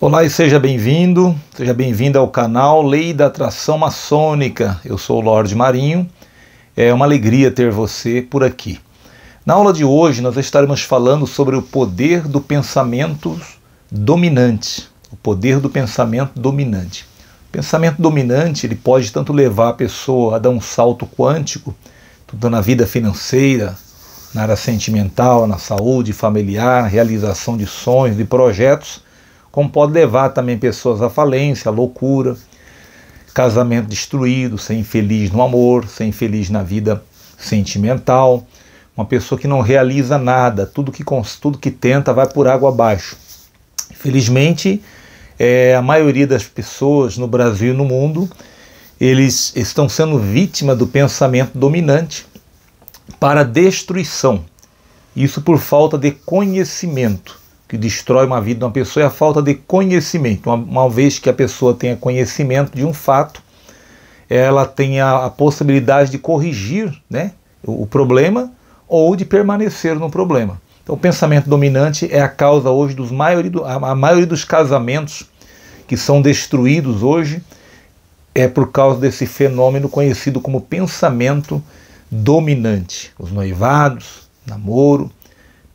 Olá e seja bem-vindo, seja bem-vindo ao canal Lei da Atração Maçônica. Eu sou o Lorde Marinho, é uma alegria ter você por aqui. Na aula de hoje nós estaremos falando sobre o poder do pensamento dominante, o poder do pensamento dominante. O pensamento dominante ele pode tanto levar a pessoa a dar um salto quântico, tanto na vida financeira, na área sentimental, na saúde familiar, na realização de sonhos, de projetos, como pode levar também pessoas à falência, à loucura, casamento destruído, ser infeliz no amor, ser infeliz na vida sentimental, uma pessoa que não realiza nada, tudo que, tudo que tenta vai por água abaixo. Infelizmente, é, a maioria das pessoas no Brasil e no mundo eles estão sendo vítima do pensamento dominante para destruição. Isso por falta de conhecimento que destrói uma vida de uma pessoa é a falta de conhecimento. Uma, uma vez que a pessoa tenha conhecimento de um fato, ela tem a, a possibilidade de corrigir né, o, o problema ou de permanecer no problema. Então, o pensamento dominante é a causa hoje dos maioria, a maioria dos casamentos que são destruídos hoje é por causa desse fenômeno conhecido como pensamento dominante. Os noivados, namoro,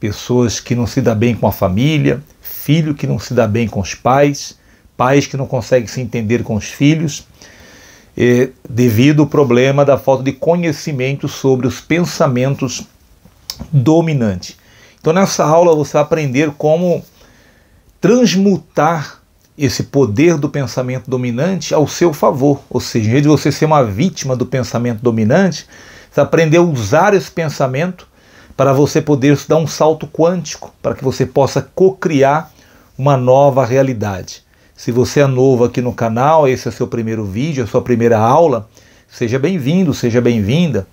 pessoas que não se dá bem com a família, filho que não se dá bem com os pais, pais que não conseguem se entender com os filhos, eh, devido ao problema da falta de conhecimento sobre os pensamentos dominantes. Então, nessa aula, você vai aprender como transmutar esse poder do pensamento dominante ao seu favor, ou seja, em vez de você ser uma vítima do pensamento dominante, você aprender a usar esse pensamento para você poder dar um salto quântico, para que você possa co-criar uma nova realidade. Se você é novo aqui no canal, esse é o seu primeiro vídeo, a sua primeira aula, seja bem-vindo, seja bem-vinda.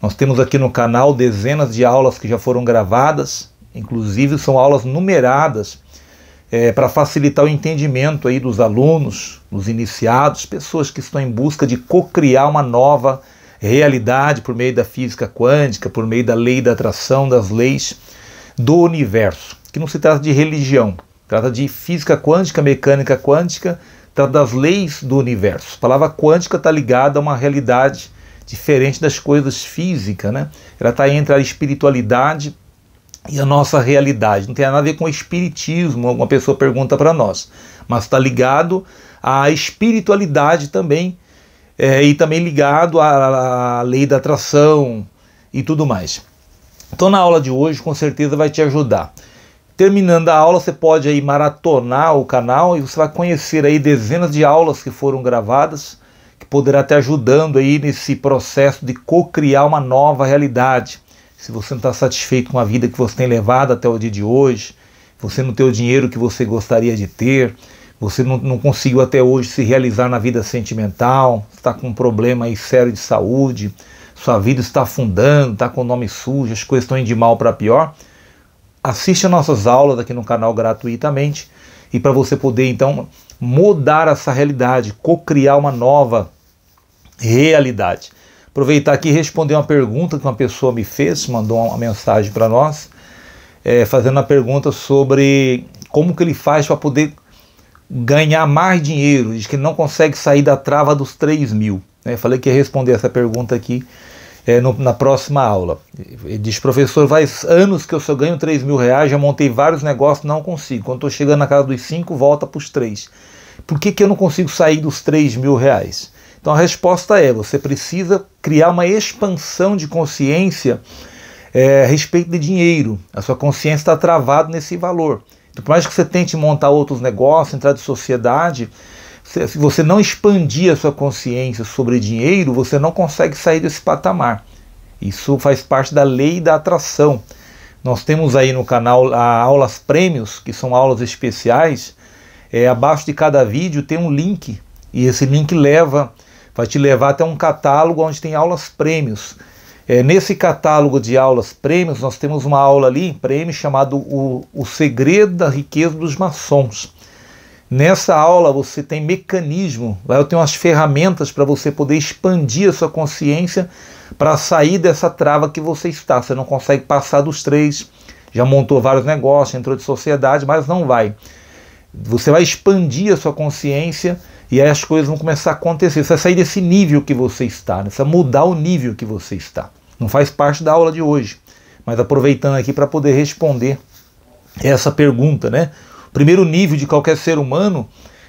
Nós temos aqui no canal dezenas de aulas que já foram gravadas, inclusive são aulas numeradas é, para facilitar o entendimento aí dos alunos, dos iniciados, pessoas que estão em busca de co-criar uma nova realidade realidade por meio da física quântica, por meio da lei da atração, das leis do universo, que não se trata de religião, trata de física quântica, mecânica quântica, trata das leis do universo. A palavra quântica está ligada a uma realidade diferente das coisas físicas, né? Ela está entre a espiritualidade e a nossa realidade. Não tem nada a ver com o espiritismo, alguma pessoa pergunta para nós, mas está ligado à espiritualidade também, é, e também ligado à, à lei da atração e tudo mais. Então na aula de hoje com certeza vai te ajudar. Terminando a aula, você pode aí maratonar o canal e você vai conhecer aí dezenas de aulas que foram gravadas, que poderá te ajudando aí nesse processo de co-criar uma nova realidade. Se você não está satisfeito com a vida que você tem levado até o dia de hoje, você não tem o dinheiro que você gostaria de ter, você não, não conseguiu até hoje se realizar na vida sentimental, está com um problema aí sério de saúde, sua vida está afundando, está com o nome sujo, as coisas estão indo de mal para pior, assiste as nossas aulas aqui no canal gratuitamente e para você poder então mudar essa realidade, co-criar uma nova realidade. Aproveitar aqui e responder uma pergunta que uma pessoa me fez, mandou uma mensagem para nós, é, fazendo a pergunta sobre como que ele faz para poder ganhar mais dinheiro, diz que não consegue sair da trava dos 3 mil. Né? Falei que ia responder essa pergunta aqui é, no, na próxima aula. Ele diz, professor, faz anos que eu só ganho 3 mil reais, já montei vários negócios, não consigo. Quando estou chegando na casa dos 5, volta para os 3. Por que, que eu não consigo sair dos 3 mil reais? Então a resposta é: você precisa criar uma expansão de consciência é, a respeito de dinheiro. A sua consciência está travada nesse valor. Por mais que você tente montar outros negócios, entrar de sociedade, se você não expandir a sua consciência sobre dinheiro, você não consegue sair desse patamar. Isso faz parte da lei da atração. Nós temos aí no canal aulas prêmios, que são aulas especiais. É, abaixo de cada vídeo tem um link e esse link leva, vai te levar até um catálogo onde tem aulas prêmios. É, nesse catálogo de aulas prêmios, nós temos uma aula ali, prêmio, chamado o, o Segredo da Riqueza dos Maçons. Nessa aula você tem mecanismo, lá eu tenho as ferramentas para você poder expandir a sua consciência para sair dessa trava que você está. Você não consegue passar dos três, já montou vários negócios, entrou de sociedade, mas não vai. Você vai expandir a sua consciência e aí as coisas vão começar a acontecer. Você vai sair desse nível que você está, né? você vai mudar o nível que você está. Não faz parte da aula de hoje, mas aproveitando aqui para poder responder essa pergunta, né? O primeiro nível de qualquer ser humano,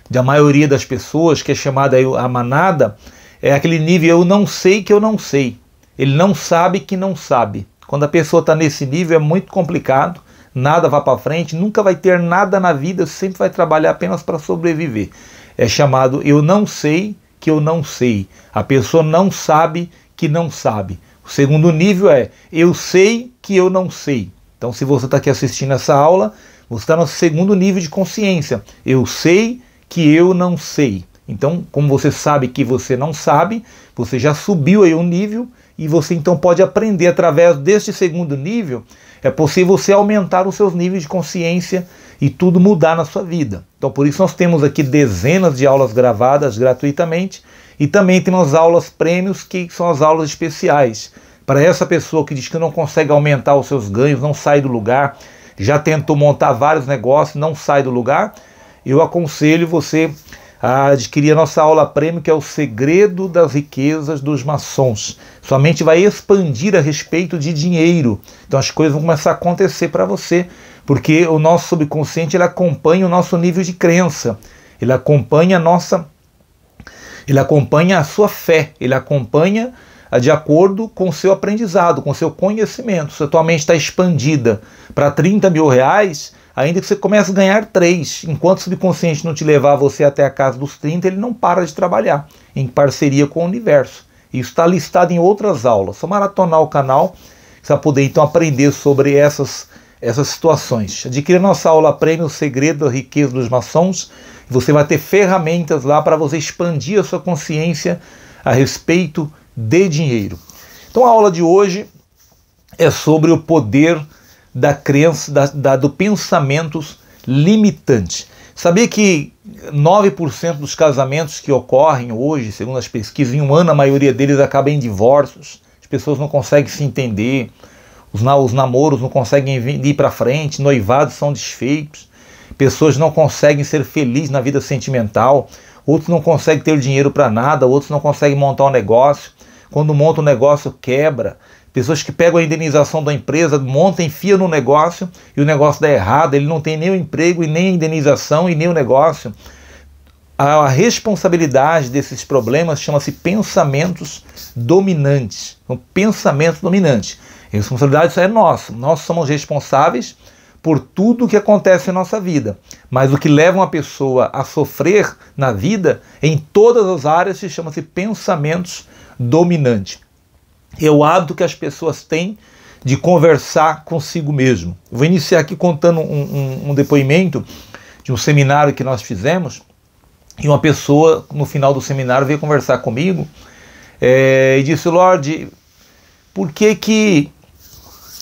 da maioria das pessoas, que é chamada a manada, é aquele nível eu não sei que eu não sei. Ele não sabe que não sabe. Quando a pessoa está nesse nível é muito complicado, nada vai para frente, nunca vai ter nada na vida, sempre vai trabalhar apenas para sobreviver. É chamado eu não sei que eu não sei. A pessoa não sabe que não sabe. O segundo nível é eu sei que eu não sei. Então, se você está aqui assistindo essa aula, você está no segundo nível de consciência. Eu sei que eu não sei. Então, como você sabe que você não sabe, você já subiu aí um nível e você então pode aprender através deste segundo nível. É possível você aumentar os seus níveis de consciência e tudo mudar na sua vida. Então, por isso nós temos aqui dezenas de aulas gravadas gratuitamente e também tem as aulas prêmios, que são as aulas especiais. Para essa pessoa que diz que não consegue aumentar os seus ganhos, não sai do lugar, já tentou montar vários negócios, não sai do lugar, eu aconselho você a adquirir a nossa aula prêmio, que é o segredo das riquezas dos maçons. Sua mente vai expandir a respeito de dinheiro. Então as coisas vão começar a acontecer para você, porque o nosso subconsciente ele acompanha o nosso nível de crença, ele acompanha a nossa ele acompanha a sua fé, ele acompanha ah, de acordo com o seu aprendizado, com o seu conhecimento. Se a tua mente está expandida para 30 mil reais, ainda que você comece a ganhar 3, enquanto o subconsciente não te levar você até a casa dos 30, ele não para de trabalhar, em parceria com o universo. Isso está listado em outras aulas. Só maratonar o canal, você vai poder então aprender sobre essas essas situações. Adquira nossa aula prêmio O Segredo da Riqueza dos Maçons. Você vai ter ferramentas lá para você expandir a sua consciência a respeito de dinheiro. Então a aula de hoje é sobre o poder da crença, da, da do pensamento limitante. Sabia que 9% dos casamentos que ocorrem hoje, segundo as pesquisas, em um ano a maioria deles acaba em divórcios, as pessoas não conseguem se entender, os, na, os namoros não conseguem ir para frente, noivados são desfeitos, pessoas não conseguem ser felizes na vida sentimental, outros não conseguem ter o dinheiro para nada, outros não conseguem montar um negócio, quando monta um negócio quebra, pessoas que pegam a indenização da empresa, montam, enfiam no negócio e o negócio dá errado, ele não tem nem o emprego e nem a indenização e nem o negócio. A, responsabilidade desses problemas chama-se pensamentos dominantes. Um pensamento dominante. A responsabilidade é nossa. Nós somos responsáveis por tudo o que acontece em nossa vida. Mas o que leva uma pessoa a sofrer na vida, em todas as áreas, se chama-se pensamentos dominantes. É o hábito que as pessoas têm de conversar consigo mesmo. Vou iniciar aqui contando um, um, um depoimento de um seminário que nós fizemos, e uma pessoa, no final do seminário, veio conversar comigo é, e disse, Lorde, por que que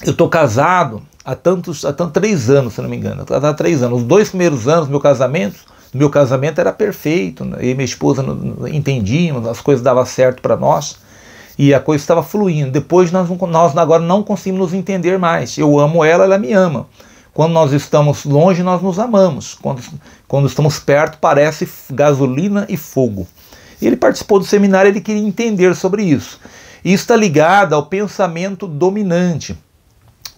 eu estou casado há tantos, há tantos três anos, se não me engano. casado há três anos. Os dois primeiros anos do meu casamento, do meu casamento era perfeito. Né? Eu e minha esposa entendíamos, as coisas davam certo para nós e a coisa estava fluindo. Depois nós, nós agora não conseguimos nos entender mais. Eu amo ela, ela me ama. Quando nós estamos longe, nós nos amamos. Quando, quando estamos perto, parece gasolina e fogo. Ele participou do seminário, ele queria entender sobre isso. E isso está ligado ao pensamento dominante.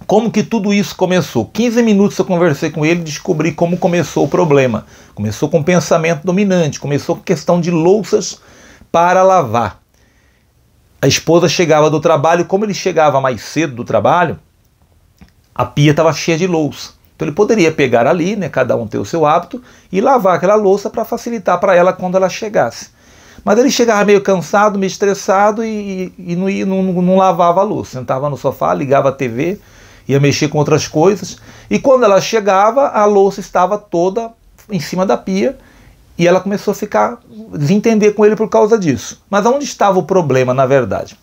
Como que tudo isso começou? 15 minutos eu conversei com ele e descobri como começou o problema. Começou com pensamento dominante, começou com questão de louças para lavar. A esposa chegava do trabalho, como ele chegava mais cedo do trabalho, a pia estava cheia de louça. Então ele poderia pegar ali, né, cada um ter o seu hábito, e lavar aquela louça para facilitar para ela quando ela chegasse. Mas ele chegava meio cansado, meio estressado e, e, e não, não, não lavava a louça. Sentava no sofá, ligava a TV, ia mexer com outras coisas. E quando ela chegava, a louça estava toda em cima da pia e ela começou a ficar desentender com ele por causa disso. Mas onde estava o problema, na verdade?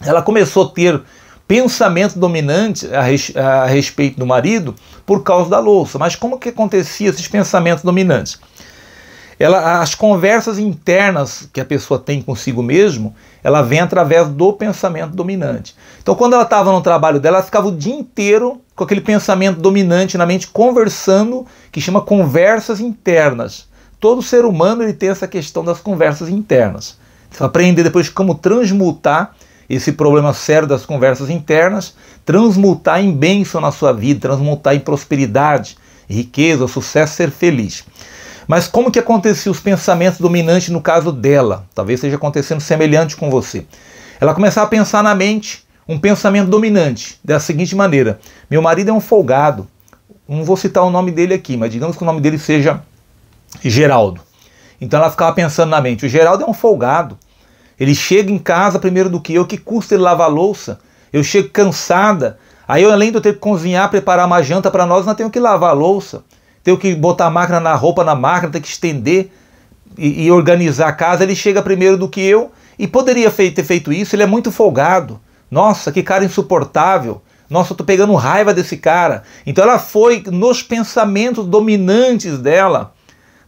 Ela começou a ter pensamento dominante a, res, a respeito do marido por causa da louça. Mas como que acontecia esses pensamentos dominantes? Ela, as conversas internas que a pessoa tem consigo mesmo ela vem através do pensamento dominante. Então, quando ela estava no trabalho dela, ela ficava o dia inteiro com aquele pensamento dominante na mente, conversando, que chama conversas internas. Todo ser humano ele tem essa questão das conversas internas. Você então, vai aprender depois como transmutar esse problema sério das conversas internas, transmutar em bênção na sua vida, transmutar em prosperidade, riqueza, sucesso, ser feliz. Mas como que acontecia os pensamentos dominantes no caso dela? Talvez esteja acontecendo semelhante com você. Ela começava a pensar na mente um pensamento dominante da seguinte maneira: meu marido é um folgado. Não vou citar o nome dele aqui, mas digamos que o nome dele seja Geraldo. Então ela ficava pensando na mente: o Geraldo é um folgado. Ele chega em casa primeiro do que eu, que custa ele lavar louça? Eu chego cansada. Aí, além de eu ter que cozinhar, preparar uma janta para nós, nós temos que lavar louça tenho que botar a máquina na roupa, na máquina, tenho que estender e, e organizar a casa. Ele chega primeiro do que eu e poderia fei ter feito isso. Ele é muito folgado. Nossa, que cara insuportável. Nossa, eu tô pegando raiva desse cara. Então ela foi nos pensamentos dominantes dela,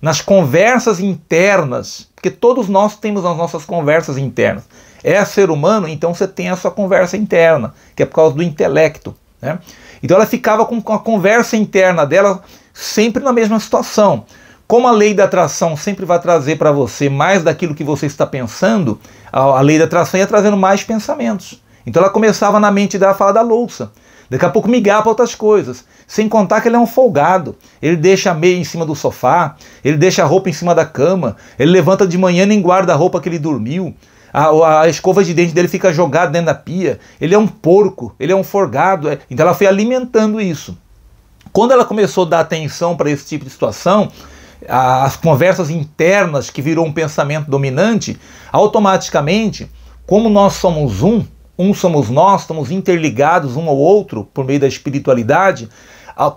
nas conversas internas, porque todos nós temos as nossas conversas internas. É ser humano, então você tem a sua conversa interna, que é por causa do intelecto. Né? Então ela ficava com a conversa interna dela sempre na mesma situação. Como a lei da atração sempre vai trazer para você mais daquilo que você está pensando, a, lei da atração ia trazendo mais pensamentos. Então ela começava na mente dela a falar da louça. Daqui a pouco migar para outras coisas. Sem contar que ele é um folgado. Ele deixa a meia em cima do sofá, ele deixa a roupa em cima da cama, ele levanta de manhã e nem guarda a roupa que ele dormiu. A, a, escova de dente dele fica jogada dentro da pia. Ele é um porco, ele é um forgado. É, então ela foi alimentando isso. Quando ela começou a dar atenção para esse tipo de situação, as conversas internas que virou um pensamento dominante, automaticamente, como nós somos um, um somos nós, estamos interligados um ao outro por meio da espiritualidade.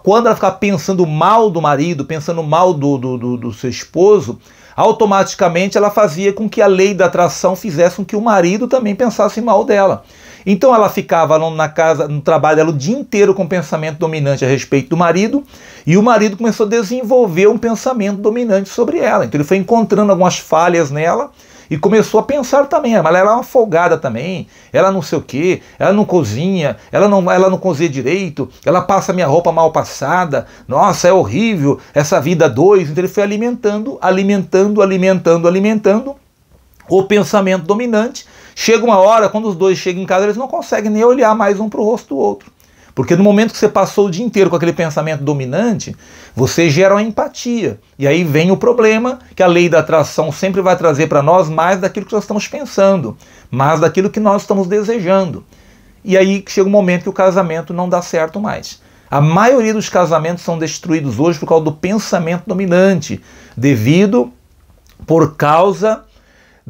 Quando ela ficar pensando mal do marido, pensando mal do, do, do, do seu esposo, automaticamente ela fazia com que a lei da atração fizesse com que o marido também pensasse mal dela. Então ela ficava na casa, no trabalho dela o dia inteiro com o pensamento dominante a respeito do marido, e o marido começou a desenvolver um pensamento dominante sobre ela. Então ele foi encontrando algumas falhas nela e começou a pensar também, mas ela era é uma folgada também, ela não sei o que, ela não cozinha, ela não, ela não cozinha direito, ela passa minha roupa mal passada, nossa, é horrível essa vida dois. Então ele foi alimentando, alimentando, alimentando, alimentando o pensamento dominante Chega uma hora, quando os dois chegam em casa, eles não conseguem nem olhar mais um para o rosto do outro. Porque no momento que você passou o dia inteiro com aquele pensamento dominante, você gera uma empatia. E aí vem o problema que a lei da atração sempre vai trazer para nós mais daquilo que nós estamos pensando, mais daquilo que nós estamos desejando. E aí chega um momento que o casamento não dá certo mais. A maioria dos casamentos são destruídos hoje por causa do pensamento dominante, devido por causa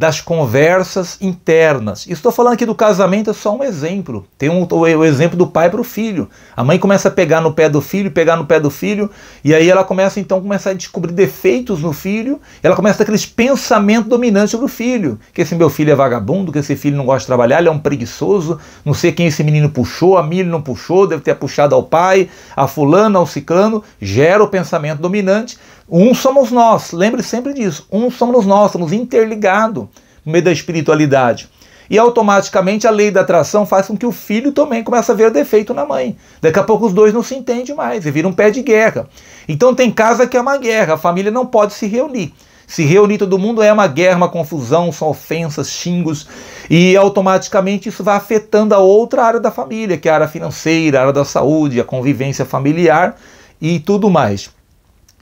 das conversas internas. Estou falando aqui do casamento, é só um exemplo. Tem um, o exemplo do pai para o filho. A mãe começa a pegar no pé do filho, pegar no pé do filho, e aí ela começa então a começar a descobrir defeitos no filho, ela começa a ter aqueles pensamentos dominantes sobre o filho. Que esse meu filho é vagabundo, que esse filho não gosta de trabalhar, ele é um preguiçoso, não sei quem esse menino puxou, a milho não puxou, deve ter puxado ao pai, a fulano, ao ciclano, gera o pensamento dominante. Um somos nós, lembre sempre disso. Um somos nós, estamos interligados no meio da espiritualidade. E automaticamente a lei da atração faz com que o filho também comece a ver defeito na mãe. Daqui a pouco os dois não se entendem mais e viram um pé de guerra. Então tem casa que é uma guerra, a família não pode se reunir. Se reunir todo mundo é uma guerra, uma confusão, são ofensas, xingos, e automaticamente isso vai afetando a outra área da família, que é a área financeira, a área da saúde, a convivência familiar e tudo mais.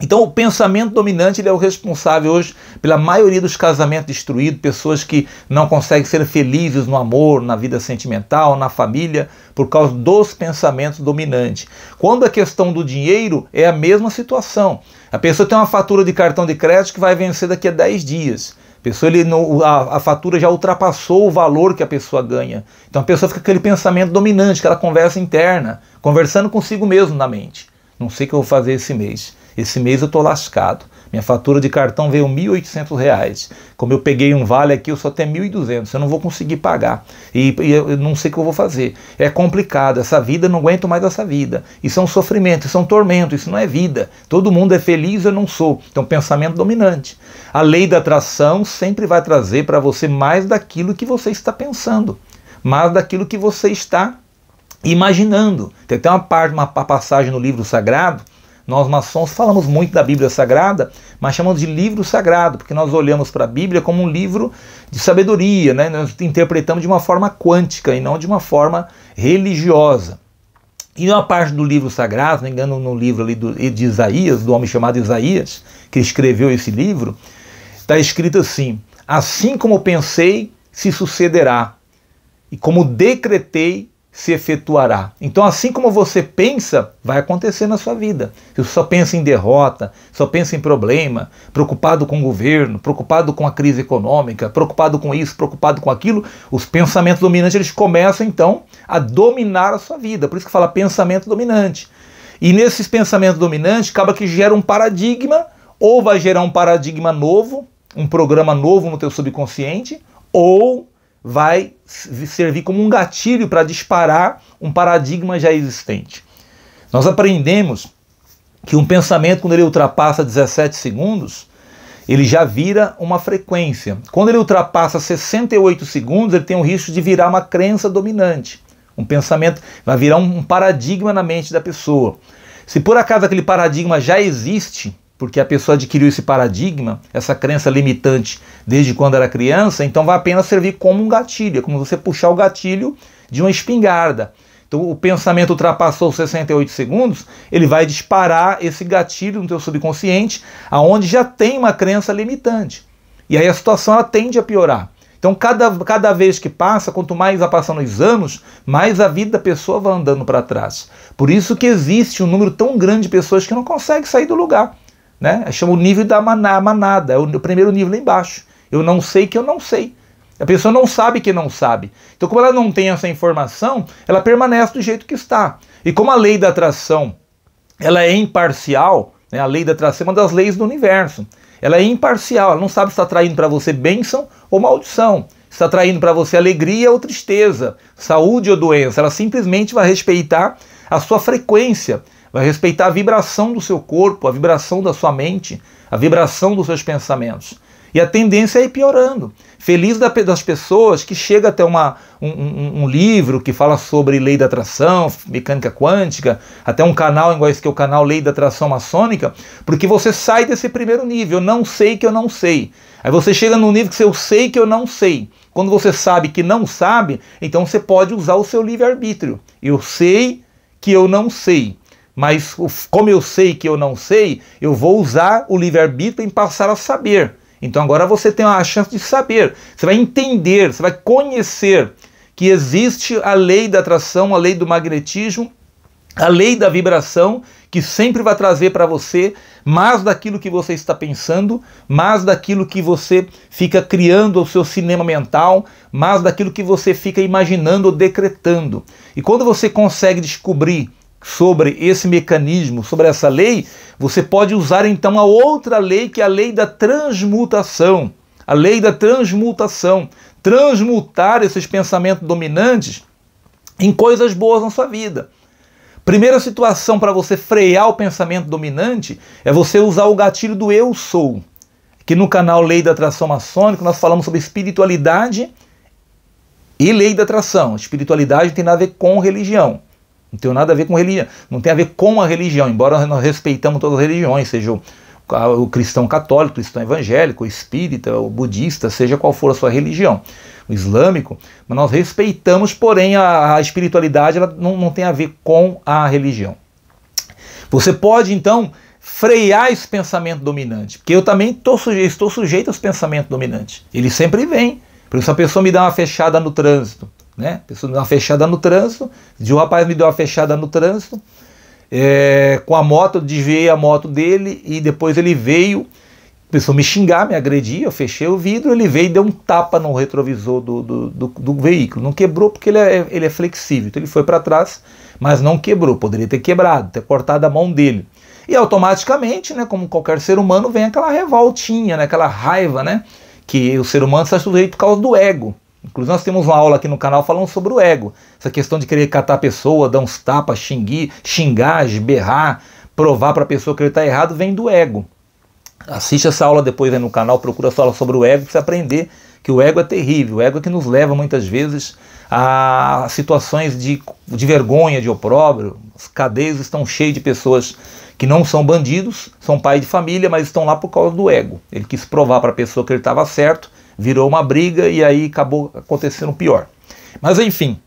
Então, o pensamento dominante é o responsável hoje pela maioria dos casamentos destruídos, pessoas que não conseguem ser felizes no amor, na vida sentimental, na família, por causa dos pensamentos dominantes. Quando a questão do dinheiro é a mesma situação. A pessoa tem uma fatura de cartão de crédito que vai vencer daqui a 10 dias. A pessoa, ele a, a fatura já ultrapassou o valor que a pessoa ganha. Então a pessoa fica com aquele pensamento dominante, aquela conversa interna, conversando consigo mesmo na mente. Não sei o que eu vou fazer esse mês esse mês eu estou lascado. Minha fatura de cartão veio R$ 1.800. Como eu peguei um vale aqui, eu só tenho R$ 1.200. Eu não vou conseguir pagar. E, e, eu não sei o que eu vou fazer. É complicado. Essa vida, eu não aguento mais essa vida. Isso é um sofrimento, isso é um tormento, isso não é vida. Todo mundo é feliz, eu não sou. Então, pensamento dominante. A lei da atração sempre vai trazer para você mais daquilo que você está pensando, mais daquilo que você está imaginando. Tem até uma parte, uma passagem no livro sagrado nós maçons falamos muito da Bíblia Sagrada, mas chamamos de livro sagrado, porque nós olhamos para a Bíblia como um livro de sabedoria, né? nós interpretamos de uma forma quântica e não de uma forma religiosa. E uma parte do livro sagrado, não engano, no livro ali do, de Isaías, do homem chamado Isaías, que escreveu esse livro, está escrito assim: Assim como pensei, se sucederá, e como decretei, se efetuará. Então, assim como você pensa, vai acontecer na sua vida. Se você só pensa em derrota, só pensa em problema, preocupado com o governo, preocupado com a crise econômica, preocupado com isso, preocupado com aquilo, os pensamentos dominantes eles começam então a dominar a sua vida. Por isso que fala pensamento dominante. E nesses pensamentos dominantes, acaba que gera um paradigma, ou vai gerar um paradigma novo, um programa novo no teu subconsciente, ou vai servir como um gatilho para disparar um paradigma já existente. Nós aprendemos que um pensamento, quando ele ultrapassa 17 segundos, ele já vira uma frequência. Quando ele ultrapassa 68 segundos, ele tem o risco de virar uma crença dominante. Um pensamento vai virar um paradigma na mente da pessoa. Se por acaso aquele paradigma já existe, porque a pessoa adquiriu esse paradigma, essa crença limitante desde quando era criança, então vai apenas servir como um gatilho, é como você puxar o gatilho de uma espingarda. Então o pensamento ultrapassou 68 segundos, ele vai disparar esse gatilho no teu subconsciente, aonde já tem uma crença limitante. E aí a situação ela tende a piorar. Então cada, cada vez que passa, quanto mais vai passando os anos, mais a vida da pessoa vai andando para trás. Por isso que existe um número tão grande de pessoas que não conseguem sair do lugar. Né? Chama o nível da manada, é o primeiro nível lá embaixo. Eu não sei que eu não sei. A pessoa não sabe que não sabe. Então, como ela não tem essa informação, ela permanece do jeito que está. E como a lei da atração ela é imparcial, né? a lei da atração é uma das leis do universo. Ela é imparcial, ela não sabe se está atraindo para você bênção ou maldição, se está atraindo para você alegria ou tristeza, saúde ou doença. Ela simplesmente vai respeitar a sua frequência vai respeitar a vibração do seu corpo, a vibração da sua mente, a vibração dos seus pensamentos. E a tendência é ir piorando. Feliz das pessoas que chega até uma, um, um, livro que fala sobre lei da atração, mecânica quântica, até um canal igual esse que é o canal Lei da Atração Maçônica, porque você sai desse primeiro nível, eu não sei que eu não sei. Aí você chega num nível que você, eu sei que eu não sei. Quando você sabe que não sabe, então você pode usar o seu livre-arbítrio. Eu sei que eu não sei mas como eu sei que eu não sei, eu vou usar o livre-arbítrio em passar a saber. Então agora você tem a chance de saber, você vai entender, você vai conhecer que existe a lei da atração, a lei do magnetismo, a lei da vibração, que sempre vai trazer para você mais daquilo que você está pensando, mais daquilo que você fica criando o seu cinema mental, mais daquilo que você fica imaginando ou decretando. E quando você consegue descobrir sobre esse mecanismo, sobre essa lei, você pode usar então a outra lei, que é a lei da transmutação. A lei da transmutação. Transmutar esses pensamentos dominantes em coisas boas na sua vida. Primeira situação para você frear o pensamento dominante é você usar o gatilho do eu sou. Que no canal Lei da Atração Maçônica nós falamos sobre espiritualidade e lei da atração. Espiritualidade tem nada a ver com religião. Não tem nada a ver com religião, não tem a ver com a religião, embora nós respeitamos todas as religiões, seja o, cristão católico, o cristão evangélico, o espírita, o budista, seja qual for a sua religião, o islâmico, mas nós respeitamos, porém a, a espiritualidade ela não, não tem a ver com a religião. Você pode então frear esse pensamento dominante, porque eu também tô suje estou sujeito aos pensamentos dominantes. Ele sempre vem. Por isso, a pessoa me dá uma fechada no trânsito né? A pessoa me deu uma fechada no trânsito, de um rapaz me deu uma fechada no trânsito, é, com a moto, desviei a moto dele e depois ele veio, começou a me xingar, me agredir, eu fechei o vidro, ele veio e deu um tapa no retrovisor do, do, do, do veículo. Não quebrou porque ele é, ele é flexível, então ele foi para trás, mas não quebrou, poderia ter quebrado, ter cortado a mão dele. E automaticamente, né, como qualquer ser humano, vem aquela revoltinha, né, aquela raiva, né, que o ser humano está sujeito por causa do ego. Inclusive, nós temos uma aula aqui no canal falando sobre o ego. Essa questão de querer catar a pessoa, dar uns tapas, xinguir, xingar, berrar, provar para a pessoa que ele está errado, vem do ego. Assiste essa aula depois aí no canal, procura essa aula sobre o ego, para você aprender que o ego é terrível. O ego é que nos leva muitas vezes a situações de, de vergonha, de opróbrio. As cadeias estão cheias de pessoas que não são bandidos, são pais de família, mas estão lá por causa do ego. Ele quis provar para a pessoa que ele estava certo virou uma briga e aí acabou acontecendo pior. Mas enfim,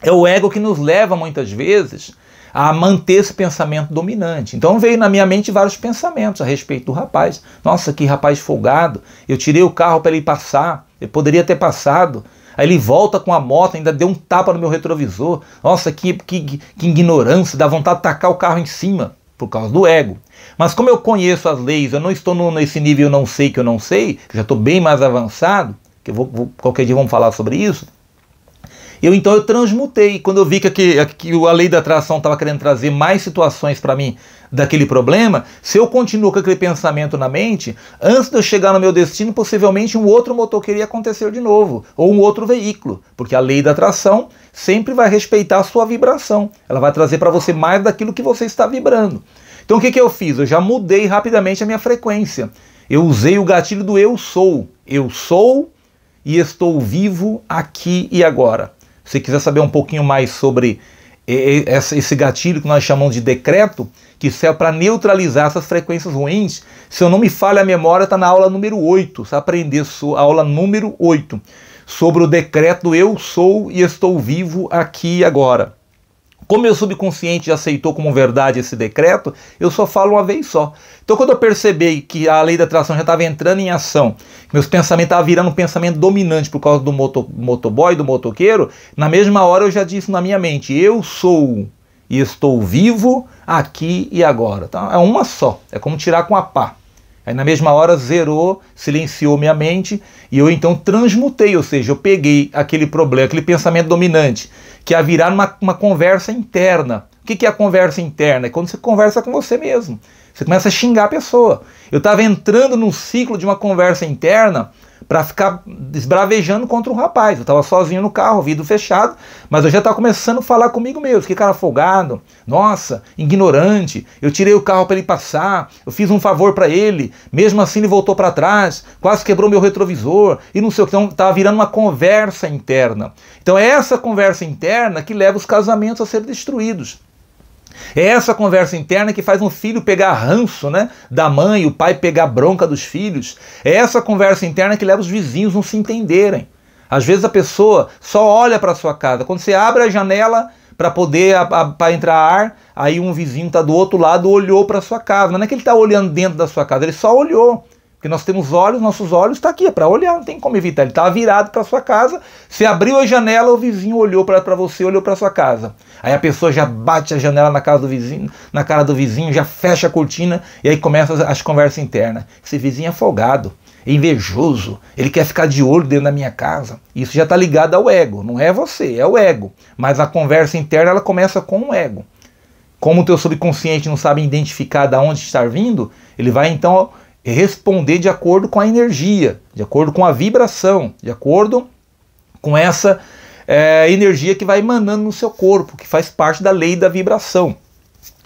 é o ego que nos leva muitas vezes a manter esse pensamento dominante. Então veio na minha mente vários pensamentos a respeito do rapaz. Nossa, que rapaz folgado. Eu tirei o carro para ele passar. Eu poderia ter passado. Aí ele volta com a moto, ainda deu um tapa no meu retrovisor. Nossa, que, que, que ignorância, dá vontade de tacar o carro em cima por causa do ego. Mas como eu conheço as leis, eu não estou no, nesse nível eu não sei que eu não sei, que já estou bem mais avançado, que vou, vou, qualquer dia vamos falar sobre isso, eu então eu transmutei. Quando eu vi que, que, que a lei da atração estava querendo trazer mais situações para mim daquele problema, se eu continuo com aquele pensamento na mente, antes de eu chegar no meu destino, possivelmente um outro motor queria acontecer de novo, ou um outro veículo, porque a lei da atração sempre vai respeitar a sua vibração. Ela vai trazer para você mais daquilo que você está vibrando. Então o que, que eu fiz? Eu já mudei rapidamente a minha frequência. Eu usei o gatilho do eu sou. Eu sou e estou vivo aqui e agora. Se quiser saber um pouquinho mais sobre esse gatilho que nós chamamos de decreto, que serve para neutralizar essas frequências ruins, se eu não me falha a memória, está na aula número 8. Você aprender a aula número 8 sobre o decreto Eu sou e estou vivo aqui e agora. Como meu subconsciente já aceitou como verdade esse decreto, eu só falo uma vez só. Então, quando eu percebi que a lei da atração já estava entrando em ação, meus pensamentos estavam virando um pensamento dominante por causa do moto, motoboy, do motoqueiro, na mesma hora eu já disse na minha mente: eu sou e estou vivo aqui e agora. Então, é uma só. É como tirar com a pá. Aí na mesma hora zerou, silenciou minha mente e eu então transmutei, ou seja, eu peguei aquele problema, aquele pensamento dominante, que ia é virar uma, uma conversa interna. O que, que é a conversa interna? É quando você conversa com você mesmo. Você começa a xingar a pessoa. Eu estava entrando num ciclo de uma conversa interna para ficar esbravejando contra um rapaz. Eu estava sozinho no carro, vidro fechado, mas eu já estava começando a falar comigo mesmo. Que cara folgado, nossa, ignorante. Eu tirei o carro para ele passar, eu fiz um favor para ele, mesmo assim ele voltou para trás, quase quebrou meu retrovisor e não sei o que. Então estava virando uma conversa interna. Então é essa conversa interna que leva os casamentos a serem destruídos. É essa conversa interna que faz um filho pegar ranço né, da mãe, o pai pegar bronca dos filhos. É essa conversa interna que leva os vizinhos a não se entenderem. Às vezes a pessoa só olha para a sua casa. Quando você abre a janela para poder para entrar ar, aí um vizinho está do outro lado olhou para a sua casa. Mas não é que ele está olhando dentro da sua casa, ele só olhou. Porque nós temos olhos, nossos olhos estão tá aqui, é para olhar, não tem como evitar. Ele estava tá virado para sua casa, você abriu a janela, o vizinho olhou para você, olhou para sua casa. Aí a pessoa já bate a janela na casa do vizinho, na cara do vizinho, já fecha a cortina e aí começa as, as conversas internas. Esse vizinho é folgado, é invejoso, ele quer ficar de olho dentro da minha casa. Isso já está ligado ao ego, não é você, é o ego. Mas a conversa interna ela começa com o ego. Como o teu subconsciente não sabe identificar de onde está vindo, ele vai então é responder de acordo com a energia, de acordo com a vibração, de acordo com essa é, energia que vai emanando no seu corpo, que faz parte da lei da vibração.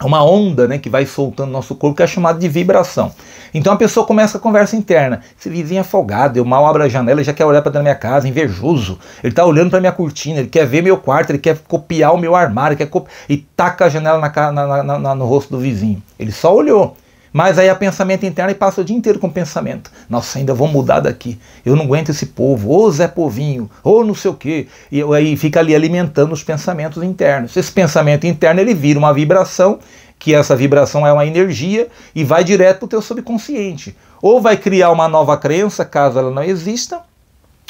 É uma onda né, que vai soltando nosso corpo, que é chamada de vibração. Então a pessoa começa a conversa interna. Esse vizinho é folgado, eu mal abro a janela, já quer olhar para dentro da minha casa, invejoso. Ele está olhando para minha cortina, ele quer ver meu quarto, ele quer copiar o meu armário, quer cop... e taca a janela na, na, na, no rosto do vizinho. Ele só olhou. Mas aí é pensamento interno e passa o dia inteiro com pensamento. Nossa, ainda vou mudar daqui. Eu não aguento esse povo. Ou Zé Povinho, ou não sei o quê. E aí fica ali alimentando os pensamentos internos. Esse pensamento interno ele vira uma vibração, que essa vibração é uma energia e vai direto para o teu subconsciente. Ou vai criar uma nova crença, caso ela não exista,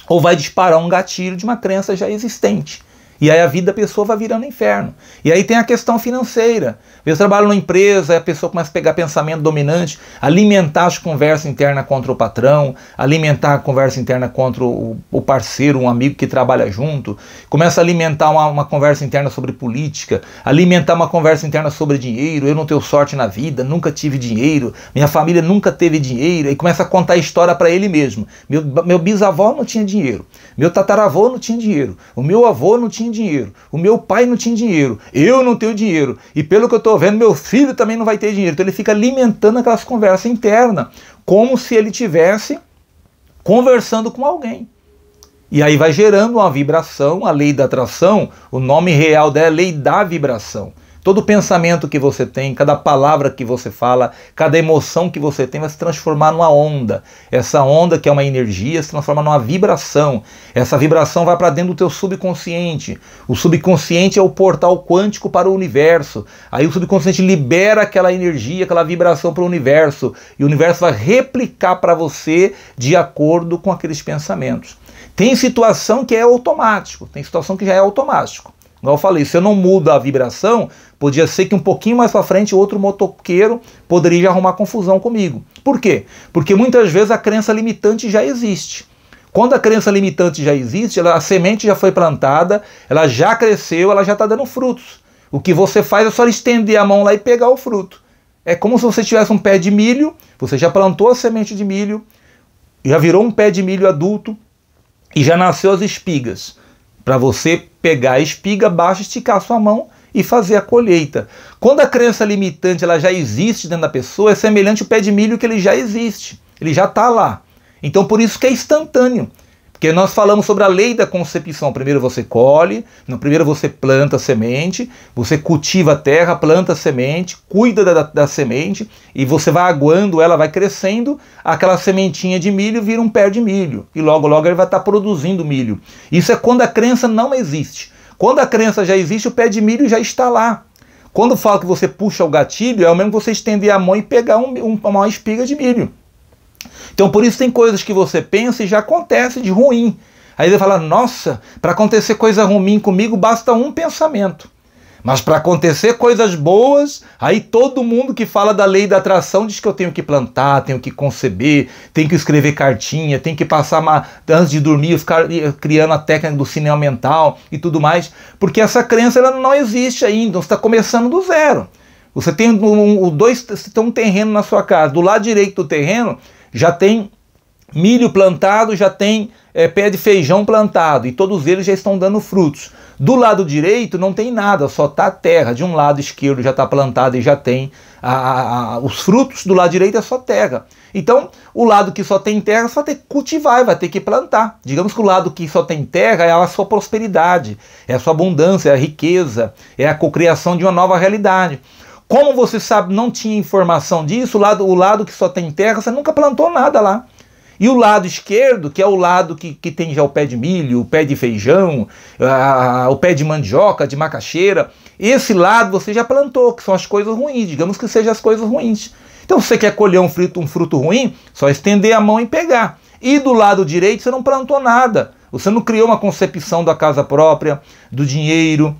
ou vai disparar um gatilho de uma crença já existente. E aí a vida da pessoa vai virando inferno. E aí tem a questão financeira. Eu trabalho numa empresa, a pessoa começa a pegar pensamento dominante, alimentar a conversa interna contra o patrão, alimentar a conversa interna contra o, parceiro, um amigo que trabalha junto, começa a alimentar uma, uma conversa interna sobre política, alimentar uma conversa interna sobre dinheiro, eu não tenho sorte na vida, nunca tive dinheiro, minha família nunca teve dinheiro, e começa a contar a história para ele mesmo. Meu, meu bisavô não tinha dinheiro, meu tataravô não tinha dinheiro, o meu avô não tinha tinha dinheiro, o meu pai não tinha dinheiro, eu não tenho dinheiro, e pelo que eu estou vendo, meu filho também não vai ter dinheiro. Então ele fica alimentando aquelas conversas internas, como se ele tivesse conversando com alguém. E aí vai gerando uma vibração, a lei da atração, o nome real dela é lei da vibração. Todo pensamento que você tem, cada palavra que você fala, cada emoção que você tem vai se transformar numa onda. Essa onda, que é uma energia, se transforma numa vibração. Essa vibração vai para dentro do teu subconsciente. O subconsciente é o portal quântico para o universo. Aí o subconsciente libera aquela energia, aquela vibração para o universo. E o universo vai replicar para você de acordo com aqueles pensamentos. Tem situação que é automático, tem situação que já é automático. Como eu falei, se eu não mudo a vibração, podia ser que um pouquinho mais para frente outro motoqueiro poderia arrumar confusão comigo. Por quê? Porque muitas vezes a crença limitante já existe. Quando a crença limitante já existe, ela, a semente já foi plantada, ela já cresceu, ela já está dando frutos. O que você faz é só estender a mão lá e pegar o fruto. É como se você tivesse um pé de milho, você já plantou a semente de milho, já virou um pé de milho adulto e já nasceu as espigas para você pegar a espiga, baixa, esticar a sua mão e fazer a colheita. Quando a crença limitante ela já existe dentro da pessoa, é semelhante ao pé de milho que ele já existe, ele já está lá. Então por isso que é instantâneo. Porque nós falamos sobre a lei da concepção. Primeiro você colhe, no primeiro você planta a semente, você cultiva a terra, planta a semente, cuida da, da semente e você vai aguando, ela vai crescendo, aquela sementinha de milho vira um pé de milho e logo logo ele vai estar tá produzindo milho. Isso é quando a crença não existe. Quando a crença já existe, o pé de milho já está lá. Quando falo que você puxa o gatilho, é o mesmo que você estender a mão e pegar um, um, uma espiga de milho. Então por isso tem coisas que você pensa e já acontece de ruim. Aí você fala: "Nossa, para acontecer coisa ruim comigo basta um pensamento". Mas para acontecer coisas boas, aí todo mundo que fala da lei da atração diz que eu tenho que plantar, tenho que conceber, tenho que escrever cartinha, tenho que passar uma, antes de dormir, ficar eh, criando a técnica do cinema mental e tudo mais, porque essa crença ela não existe ainda, então você está começando do zero. Você tem um, dois, você tem um terreno na sua casa, do lado direito do terreno já tem milho plantado, já tem é, pé de feijão plantado e todos eles já estão dando frutos. Do lado direito não tem nada, só está terra. De um lado esquerdo já está plantado e já tem a, a, os frutos, do lado direito é só terra. Então, o lado que só tem terra só tem ter que cultivar, vai ter que plantar. Digamos que o lado que só tem terra é a sua prosperidade, é a sua abundância, é a riqueza, é a cocriação de uma nova realidade. Como você sabe, não tinha informação disso, o lado, o lado que só tem terra, você nunca plantou nada lá. E o lado esquerdo, que é o lado que, que tem já o pé de milho, o pé de feijão, a, o pé de mandioca, de macaxeira, esse lado você já plantou, que são as coisas ruins, digamos que sejam as coisas ruins. Então, se você quer colher um fruto, um fruto ruim, só estender a mão e pegar. E do lado direito você não plantou nada. Você não criou uma concepção da casa própria, do dinheiro,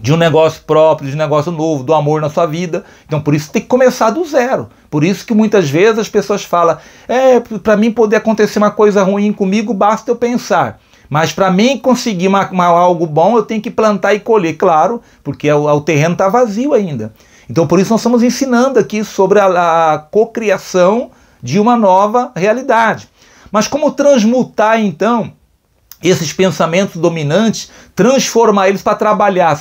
de um negócio próprio, de um negócio novo, do amor na sua vida. Então, por isso tem que começar do zero. Por isso que muitas vezes as pessoas falam: "É, para mim poder acontecer uma coisa ruim comigo, basta eu pensar". Mas para mim conseguir uma, uma, algo bom, eu tenho que plantar e colher, claro, porque o, o terreno está vazio ainda. Então, por isso nós estamos ensinando aqui sobre a, a cocriação de uma nova realidade. Mas como transmutar então esses pensamentos dominantes, transformar eles para trabalhar,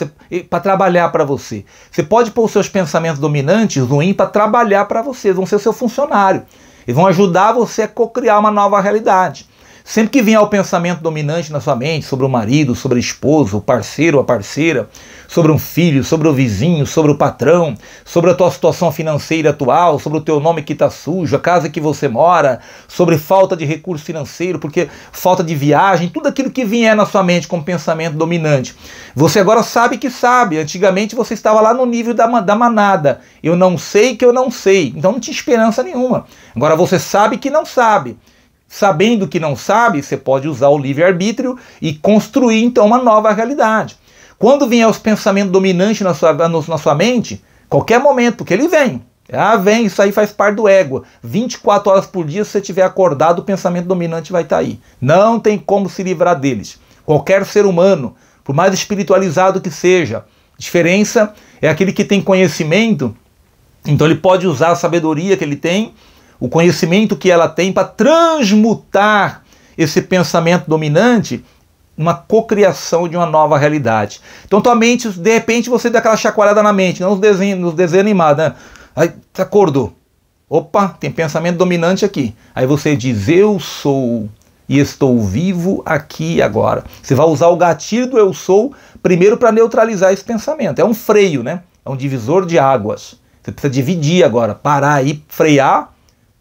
para trabalhar para você. Você pode pôr os seus pensamentos dominantes ruins para trabalhar para você, eles vão ser seu funcionário. Eles vão ajudar você a co-criar uma nova realidade. Sempre que vier o pensamento dominante na sua mente sobre o marido, sobre a esposa, o parceiro, a parceira, sobre um filho, sobre o vizinho, sobre o patrão, sobre a tua situação financeira atual, sobre o teu nome que está sujo, a casa que você mora, sobre falta de recurso financeiro, porque falta de viagem, tudo aquilo que vier na sua mente como pensamento dominante. Você agora sabe que sabe. Antigamente você estava lá no nível da, da manada. Eu não sei que eu não sei. Então não tinha esperança nenhuma. Agora você sabe que não sabe. Sabendo que não sabe, você pode usar o livre-arbítrio e construir então uma nova realidade. Quando vier os pensamentos dominantes na sua, na sua mente, qualquer momento que ele vem, ah, vem, isso aí faz parte do ego. 24 horas por dia, se você estiver acordado, o pensamento dominante vai estar tá aí. Não tem como se livrar deles. Qualquer ser humano, por mais espiritualizado que seja, a diferença é aquele que tem conhecimento, então ele pode usar a sabedoria que ele tem o conhecimento que ela tem para transmutar esse pensamento dominante numa cocriação de uma nova realidade. Então tua mente, de repente você dá aquela chacoalhada na mente, não nos desenhos, nos desenhos animados, né? Aí você acordou. Opa, tem pensamento dominante aqui. Aí você diz: Eu sou e estou vivo aqui agora. Você vai usar o gatilho do eu sou primeiro para neutralizar esse pensamento. É um freio, né? É um divisor de águas. Você precisa dividir agora, parar e frear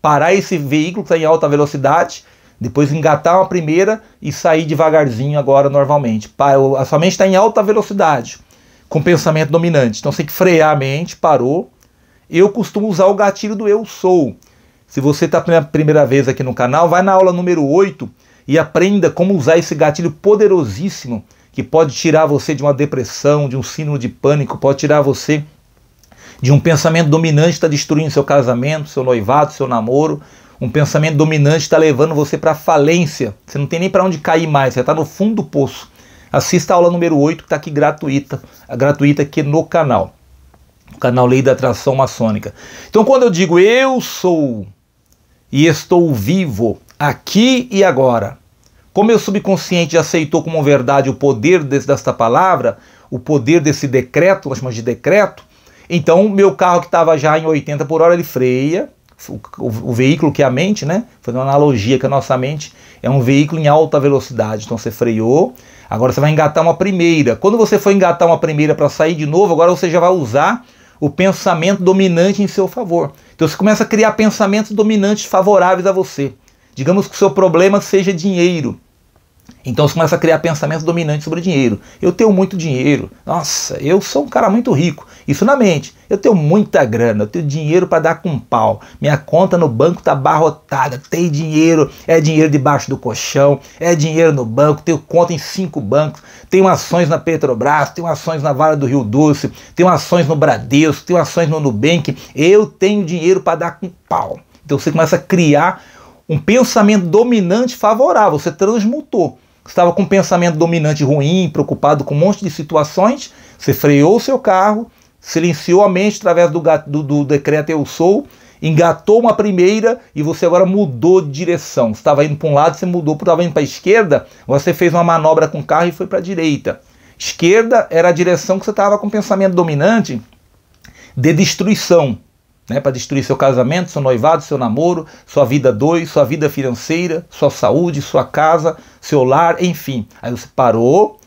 parar esse veículo que está em alta velocidade, depois engatar uma primeira e sair devagarzinho agora normalmente. A sua mente está em alta velocidade, com pensamento dominante. Então você tem que frear a mente, parou. Eu costumo usar o gatilho do eu sou. Se você está pela primeira vez aqui no canal, vai na aula número 8 e aprenda como usar esse gatilho poderosíssimo que pode tirar você de uma depressão, de um síndrome de pânico, pode tirar você de um pensamento dominante está destruindo seu casamento, seu noivado, seu namoro. Um pensamento dominante está levando você para falência. Você não tem nem para onde cair mais, você está no fundo do poço. Assista a aula número 8 que está aqui gratuita, a gratuita aqui no canal. O canal Lei da Atração Maçônica. Então quando eu digo eu sou e estou vivo aqui e agora, como meu subconsciente aceitou como verdade o poder desta palavra, o poder desse decreto, nós chamamos de decreto, então, meu carro que estava já em 80 por hora, ele freia. O, o, o, veículo que é a mente, né? Fazendo uma analogia que a nossa mente é um veículo em alta velocidade. Então você freou, agora você vai engatar uma primeira. Quando você for engatar uma primeira para sair de novo, agora você já vai usar o pensamento dominante em seu favor. Então você começa a criar pensamentos dominantes favoráveis a você. Digamos que o seu problema seja dinheiro. Então você começa a criar pensamentos dominantes sobre dinheiro. Eu tenho muito dinheiro. Nossa, eu sou um cara muito rico. Isso na mente. Eu tenho muita grana, eu tenho dinheiro para dar com pau. Minha conta no banco tá barrotada. Tem dinheiro, é dinheiro debaixo do colchão, é dinheiro no banco, tenho conta em cinco bancos, tenho ações na Petrobras, tenho ações na Vale do Rio Doce, tenho ações no Bradesco, tenho ações no Nubank. Eu tenho dinheiro para dar com pau. Então você começa a criar um pensamento dominante favorável, você transmutou estava com um pensamento dominante ruim, preocupado com um monte de situações, você freou o seu carro, silenciou a mente através do, do, do decreto Eu Sou, engatou uma primeira e você agora mudou de direção. Estava indo para um lado, você mudou, estava indo para a esquerda, você fez uma manobra com o carro e foi para a direita. Esquerda era a direção que você estava com pensamento dominante de destruição né, para destruir seu casamento, seu noivado, seu namoro, sua vida dois, sua vida financeira, sua saúde, sua casa, seu lar, enfim. Aí você parou,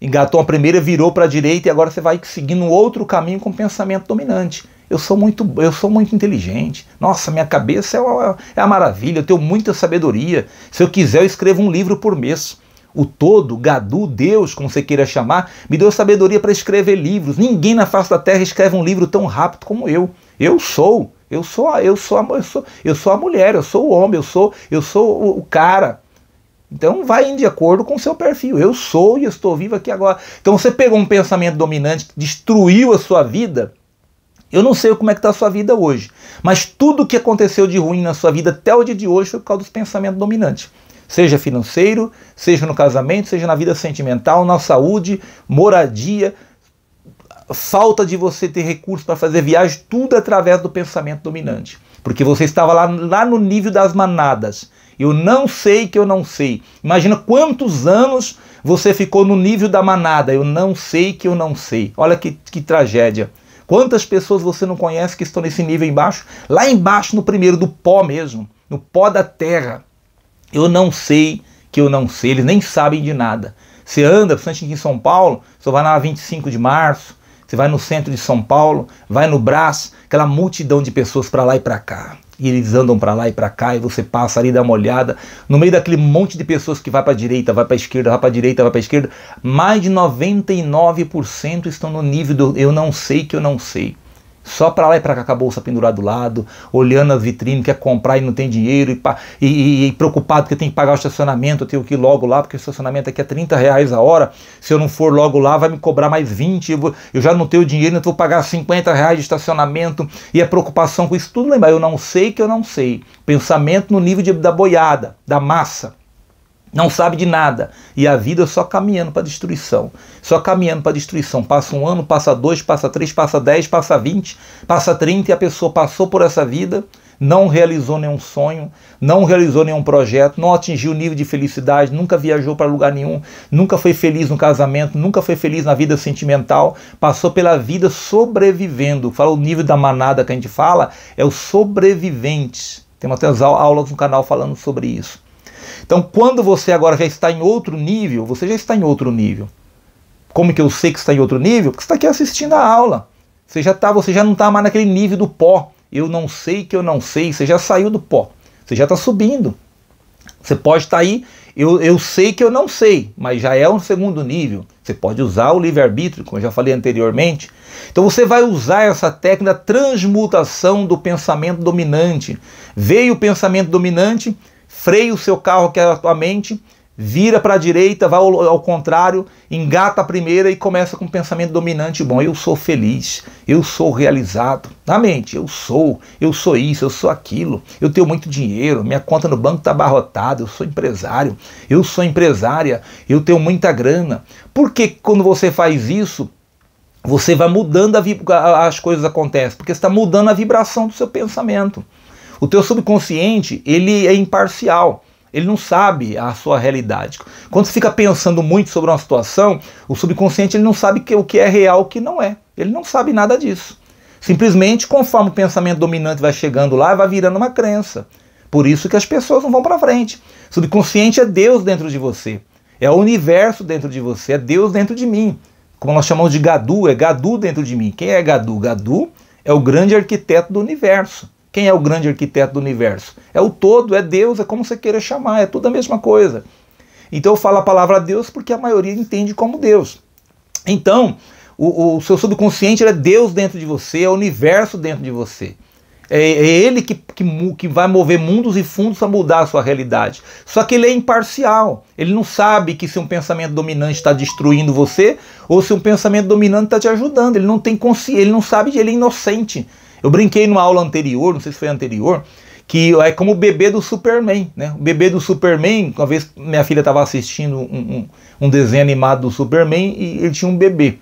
engatou a primeira, virou para a direita e agora você vai seguindo um outro caminho com pensamento dominante. Eu sou muito, eu sou muito inteligente. Nossa, minha cabeça é uma, é maravilha, eu tenho muita sabedoria. Se eu quiser, eu escrevo um livro por mês. O todo, Gadu, Deus, como você queira chamar, me deu sabedoria para escrever livros. Ninguém na face da terra escreve um livro tão rápido como eu. Eu sou, eu sou, a, eu sou, a, eu sou, eu sou a mulher, eu sou o homem, eu sou, eu sou o, o cara. Então vai de acordo com o seu perfil. Eu sou e estou vivo aqui agora. Então você pegou um pensamento dominante que destruiu a sua vida. Eu não sei como é que está a sua vida hoje, mas tudo o que aconteceu de ruim na sua vida até o dia de hoje foi por causa dos pensamentos dominantes. Seja financeiro, seja no casamento, seja na vida sentimental, na saúde, moradia, falta de você ter recursos para fazer viagem, tudo através do pensamento dominante. Porque você estava lá, lá no nível das manadas. Eu não sei que eu não sei. Imagina quantos anos você ficou no nível da manada. Eu não sei que eu não sei. Olha que, que tragédia. Quantas pessoas você não conhece que estão nesse nível embaixo? Lá embaixo, no primeiro, do pó mesmo, no pó da terra. Eu não sei que eu não sei, eles nem sabem de nada. Você anda, principalmente aqui em São Paulo, você vai na 25 de março, você vai no centro de São Paulo, vai no Brás, aquela multidão de pessoas para lá e para cá. E eles andam para lá e para cá, e você passa ali, dá uma olhada. No meio daquele monte de pessoas que vai para a direita, vai para a esquerda, vai para a direita, vai para a esquerda, mais de 99% estão no nível do eu não sei que eu não sei só para lá e para cá com a bolsa pendurada do lado, olhando a vitrine, quer comprar e não tem dinheiro, e, e, e, preocupado que tem que pagar o estacionamento, eu tenho que ir logo lá, porque o estacionamento aqui é 30 reais a hora, se eu não for logo lá vai me cobrar mais 20, eu, vou, eu já não tenho dinheiro, então eu vou pagar 50 reais de estacionamento, e a preocupação com isso tudo, lembra, eu não sei que eu não sei, pensamento no nível de, da boiada, da massa, não sabe de nada. E a vida só caminhando para destruição. Só caminhando para destruição. Passa um ano, passa dois, passa três, passa dez, passa vinte, passa trinta, e a pessoa passou por essa vida, não realizou nenhum sonho, não realizou nenhum projeto, não atingiu o nível de felicidade, nunca viajou para lugar nenhum, nunca foi feliz no casamento, nunca foi feliz na vida sentimental, passou pela vida sobrevivendo. Fala o nível da manada que a gente fala, é o sobrevivente. Temos até aulas no canal falando sobre isso. Então, quando você agora já está em outro nível, você já está em outro nível. Como que eu sei que está em outro nível? Porque você está aqui assistindo a aula. Você já tá, você já não está mais naquele nível do pó. Eu não sei que eu não sei. Você já saiu do pó. Você já está subindo. Você pode estar tá aí. Eu, eu sei que eu não sei, mas já é um segundo nível. Você pode usar o livre-arbítrio, como eu já falei anteriormente. Então você vai usar essa técnica transmutação do pensamento dominante. Veio o pensamento dominante, freia o seu carro, que é a tua mente, vira para a direita, vai ao, ao, contrário, engata a primeira e começa com um pensamento dominante bom. Eu sou feliz, eu sou realizado. Na mente, eu sou, eu sou isso, eu sou aquilo, eu tenho muito dinheiro, minha conta no banco está abarrotada, eu sou empresário, eu sou empresária, eu tenho muita grana. Por que quando você faz isso, você vai mudando a, as coisas acontecem? Porque está mudando a vibração do seu pensamento. O teu subconsciente, ele é imparcial. Ele não sabe a sua realidade. Quando você fica pensando muito sobre uma situação, o subconsciente ele não sabe que, o que é real o que não é. Ele não sabe nada disso. Simplesmente, conforme o pensamento dominante vai chegando lá, vai virando uma crença. Por isso que as pessoas não vão para frente. Subconsciente é Deus dentro de você. É o universo dentro de você, é Deus dentro de mim. Como nós chamamos de Gadu, é Gadu dentro de mim. Quem é Gadu? Gadu é o grande arquiteto do universo. Quem é o grande arquiteto do universo? É o todo, é Deus, é como você queira chamar, é tudo a mesma coisa. Então eu falo a palavra Deus porque a maioria entende como Deus. Então, o, o seu subconsciente é Deus dentro de você, é o universo dentro de você. É, é ele que, que, que, vai mover mundos e fundos para mudar a sua realidade. Só que ele é imparcial. Ele não sabe que se um pensamento dominante está destruindo você ou se um pensamento dominante está te ajudando. Ele não tem consciência, ele não sabe, ele é inocente. Eu brinquei numa aula anterior, não sei se foi anterior, que é como o bebê do Superman, né? O bebê do Superman, uma vez minha filha estava assistindo um, um, um, desenho animado do Superman e ele tinha um bebê.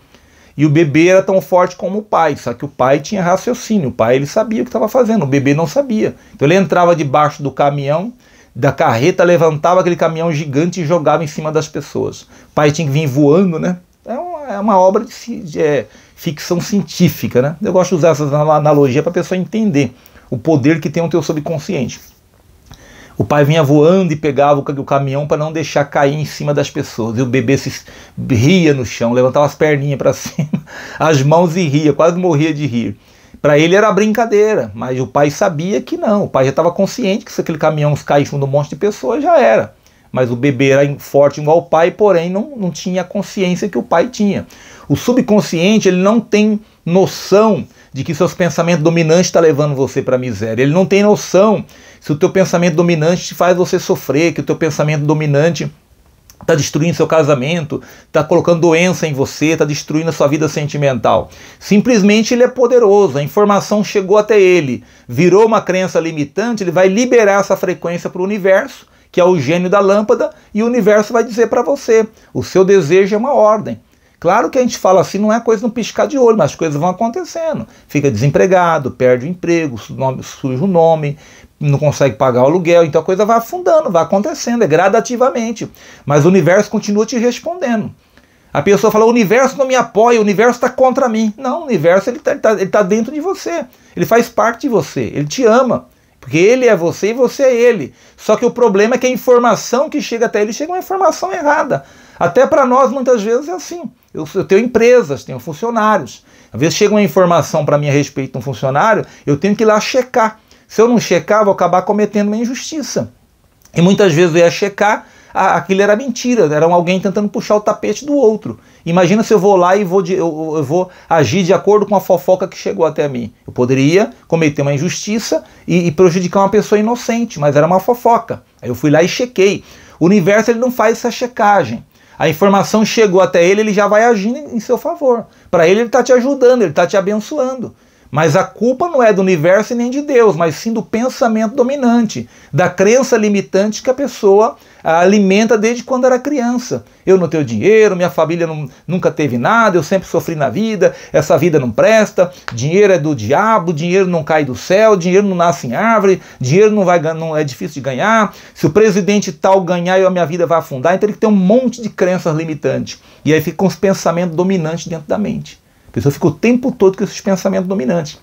E o bebê era tão forte como o pai, só que o pai tinha raciocínio, o pai ele sabia o que estava fazendo, o bebê não sabia. Então ele entrava debaixo do caminhão, da carreta, levantava aquele caminhão gigante e jogava em cima das pessoas. O pai tinha que vir voando, né? É uma, é uma obra de, de, é, ficção científica. Né? Eu gosto de usar essa analogia para a pessoa entender o poder que tem o teu subconsciente. O pai vinha voando e pegava o caminhão para não deixar cair em cima das pessoas. E o bebê se ria no chão, levantava as perninhas para cima, as mãos e ria, quase morria de rir. Para ele era brincadeira, mas o pai sabia que não. O pai já estava consciente que se aquele caminhão caísse em cima de um monte de pessoas, já era. Mas o bebê era forte igual o pai, porém não, não tinha a consciência que o pai tinha. O subconsciente ele não tem noção de que seus pensamentos dominantes estão tá levando você para a miséria. Ele não tem noção se o teu pensamento dominante te faz você sofrer, que o teu pensamento dominante está destruindo seu casamento, está colocando doença em você, está destruindo a sua vida sentimental. Simplesmente ele é poderoso, a informação chegou até ele, virou uma crença limitante, ele vai liberar essa frequência para o universo, que é o gênio da lâmpada, e o universo vai dizer para você: o seu desejo é uma ordem. Claro que a gente fala assim, não é coisa de não piscar de olho, mas as coisas vão acontecendo. Fica desempregado, perde o emprego, nome, suja o nome, não consegue pagar o aluguel, então a coisa vai afundando, vai acontecendo, é gradativamente. Mas o universo continua te respondendo. A pessoa fala, o universo não me apoia, o universo está contra mim. Não, o universo está tá, tá, tá dentro de você, ele faz parte de você, ele te ama. Porque ele é você e você é ele. Só que o problema é que a informação que chega até ele chega uma informação errada. Até para nós, muitas vezes, é assim. Eu, eu, tenho empresas, tenho funcionários. Às vezes chega uma informação para mim a respeito de um funcionário, eu tenho que ir lá checar. Se eu não checar, vou acabar cometendo uma injustiça. E muitas vezes eu ia checar, a, aquilo era mentira, era alguém tentando puxar o tapete do outro. Imagina se eu vou lá e vou de, eu, eu vou agir de acordo com a fofoca que chegou até mim. Eu poderia cometer uma injustiça e, e prejudicar uma pessoa inocente, mas era uma fofoca. Aí eu fui lá e chequei. O universo ele não faz essa checagem. A informação chegou até ele, ele já vai agindo em seu favor. Para ele, ele está te ajudando, ele está te abençoando. Mas a culpa não é do universo e nem de Deus, mas sim do pensamento dominante, da crença limitante que a pessoa ah, alimenta desde quando era criança. Eu não tenho dinheiro, minha família não, nunca teve nada, eu sempre sofri na vida, essa vida não presta, dinheiro é do diabo, dinheiro não cai do céu, dinheiro não nasce em árvore, dinheiro não, vai, não é difícil de ganhar, se o presidente tal ganhar, eu, a minha vida vai afundar. Então ele tem um monte de crenças limitantes. E aí ficam os pensamentos dominantes dentro da mente. A pessoa fica o tempo todo com esses pensamentos dominantes.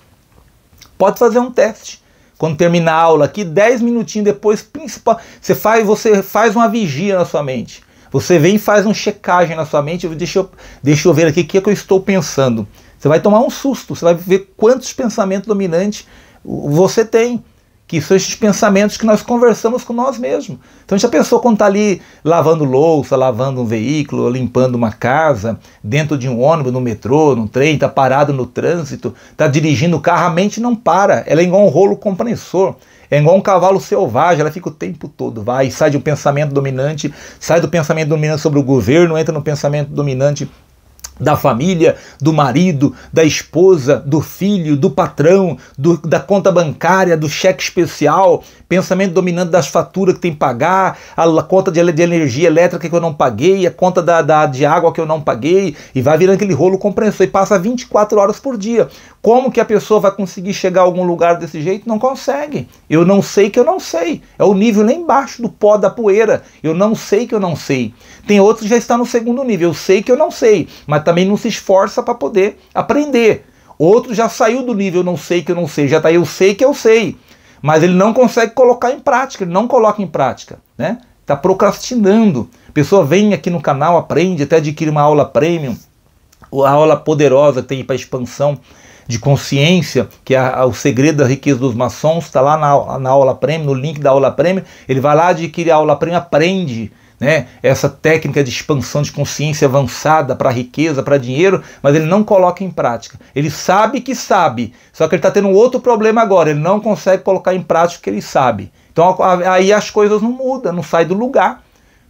Pode fazer um teste. Quando terminar a aula aqui, 10 minutinhos depois, principal, você faz, você faz uma vigia na sua mente. Você vem e faz uma checagem na sua mente. Deixa eu, deixa eu ver aqui o que, é que eu estou pensando. Você vai tomar um susto, você vai ver quantos pensamentos dominantes você tem que são esses pensamentos que nós conversamos com nós mesmos. Então já pensou quando está ali lavando louça, lavando um veículo, limpando uma casa, dentro de um ônibus, no metrô, no trem, está parado no trânsito, está dirigindo o carro, a mente não para, ela é igual um rolo compressor. É igual um cavalo selvagem, ela fica o tempo todo, vai, sai de um pensamento dominante, sai do pensamento dominante sobre o governo, entra no pensamento dominante da família, do marido, da esposa, do filho, do patrão, do, da conta bancária, do cheque especial, pensamento dominante das faturas que tem que pagar, a conta de, de energia elétrica que eu não paguei, a conta da, da, de água que eu não paguei, e vai virando aquele rolo compressor e passa 24 horas por dia. Como que a pessoa vai conseguir chegar a algum lugar desse jeito? Não consegue. Eu não sei que eu não sei. É o nível lá embaixo do pó da poeira. Eu não sei que eu não sei. Tem outros que já estão no segundo nível. Eu sei que eu não sei, mas tá também não se esforça para poder aprender. Outro já saiu do nível não sei que eu não sei, já está eu sei que eu sei, mas ele não consegue colocar em prática, ele não coloca em prática, né? Está procrastinando. pessoa vem aqui no canal, aprende, até adquire uma aula premium, a aula poderosa que tem para expansão de consciência, que é o segredo da riqueza dos maçons, está lá na, na aula premium, no link da aula premium. Ele vai lá, adquire a aula premium, aprende né? essa técnica de expansão de consciência avançada para riqueza, para dinheiro, mas ele não coloca em prática. Ele sabe que sabe, só que ele está tendo um outro problema agora, ele não consegue colocar em prática o que ele sabe. Então aí as coisas não mudam, não sai do lugar.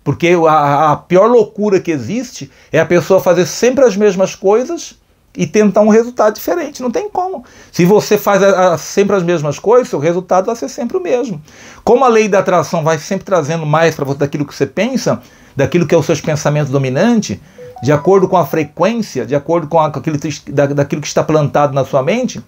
Porque a, a pior loucura que existe é a pessoa fazer sempre as mesmas coisas e tentar um resultado diferente. Não tem como. Se você faz a, a, sempre as mesmas coisas, o resultado vai ser sempre o mesmo. Como a lei da atração vai sempre trazendo mais para você daquilo que você pensa, daquilo que é os seus pensamentos dominantes, de acordo com a frequência, de acordo com, a, com aquilo, da, daquilo que está plantado na sua mente,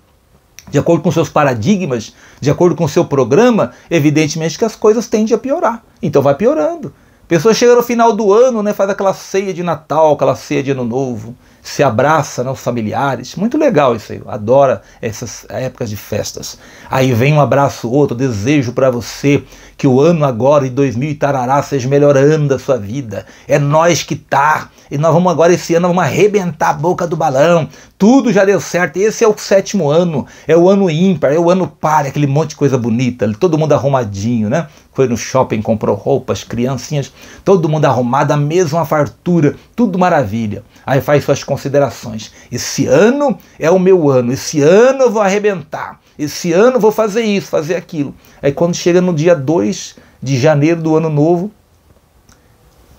de acordo com seus paradigmas, de acordo com o seu programa, evidentemente que as coisas tendem a piorar. Então vai piorando. Pessoa chega no final do ano, né, faz aquela ceia de Natal, aquela ceia de Ano Novo se abraça né, os familiares. Muito legal isso aí. Adora essas épocas de festas. Aí vem um abraço outro, desejo para você que o ano agora, de 2000 e tarará, seja melhor ano da sua vida. É nós que tá. E nós vamos agora, esse ano, vamos arrebentar a boca do balão. Tudo já deu certo. Esse é o sétimo ano. É o ano ímpar, é o ano par, aquele monte de coisa bonita. Todo mundo arrumadinho, né? Foi no shopping, comprou roupas, criancinhas. Todo mundo arrumado, a mesma fartura. Tudo maravilha. Aí faz suas considerações. Esse ano é o meu ano. Esse ano eu vou arrebentar. Esse ano vou fazer isso, fazer aquilo. Aí quando chega no dia 2 de janeiro do ano novo,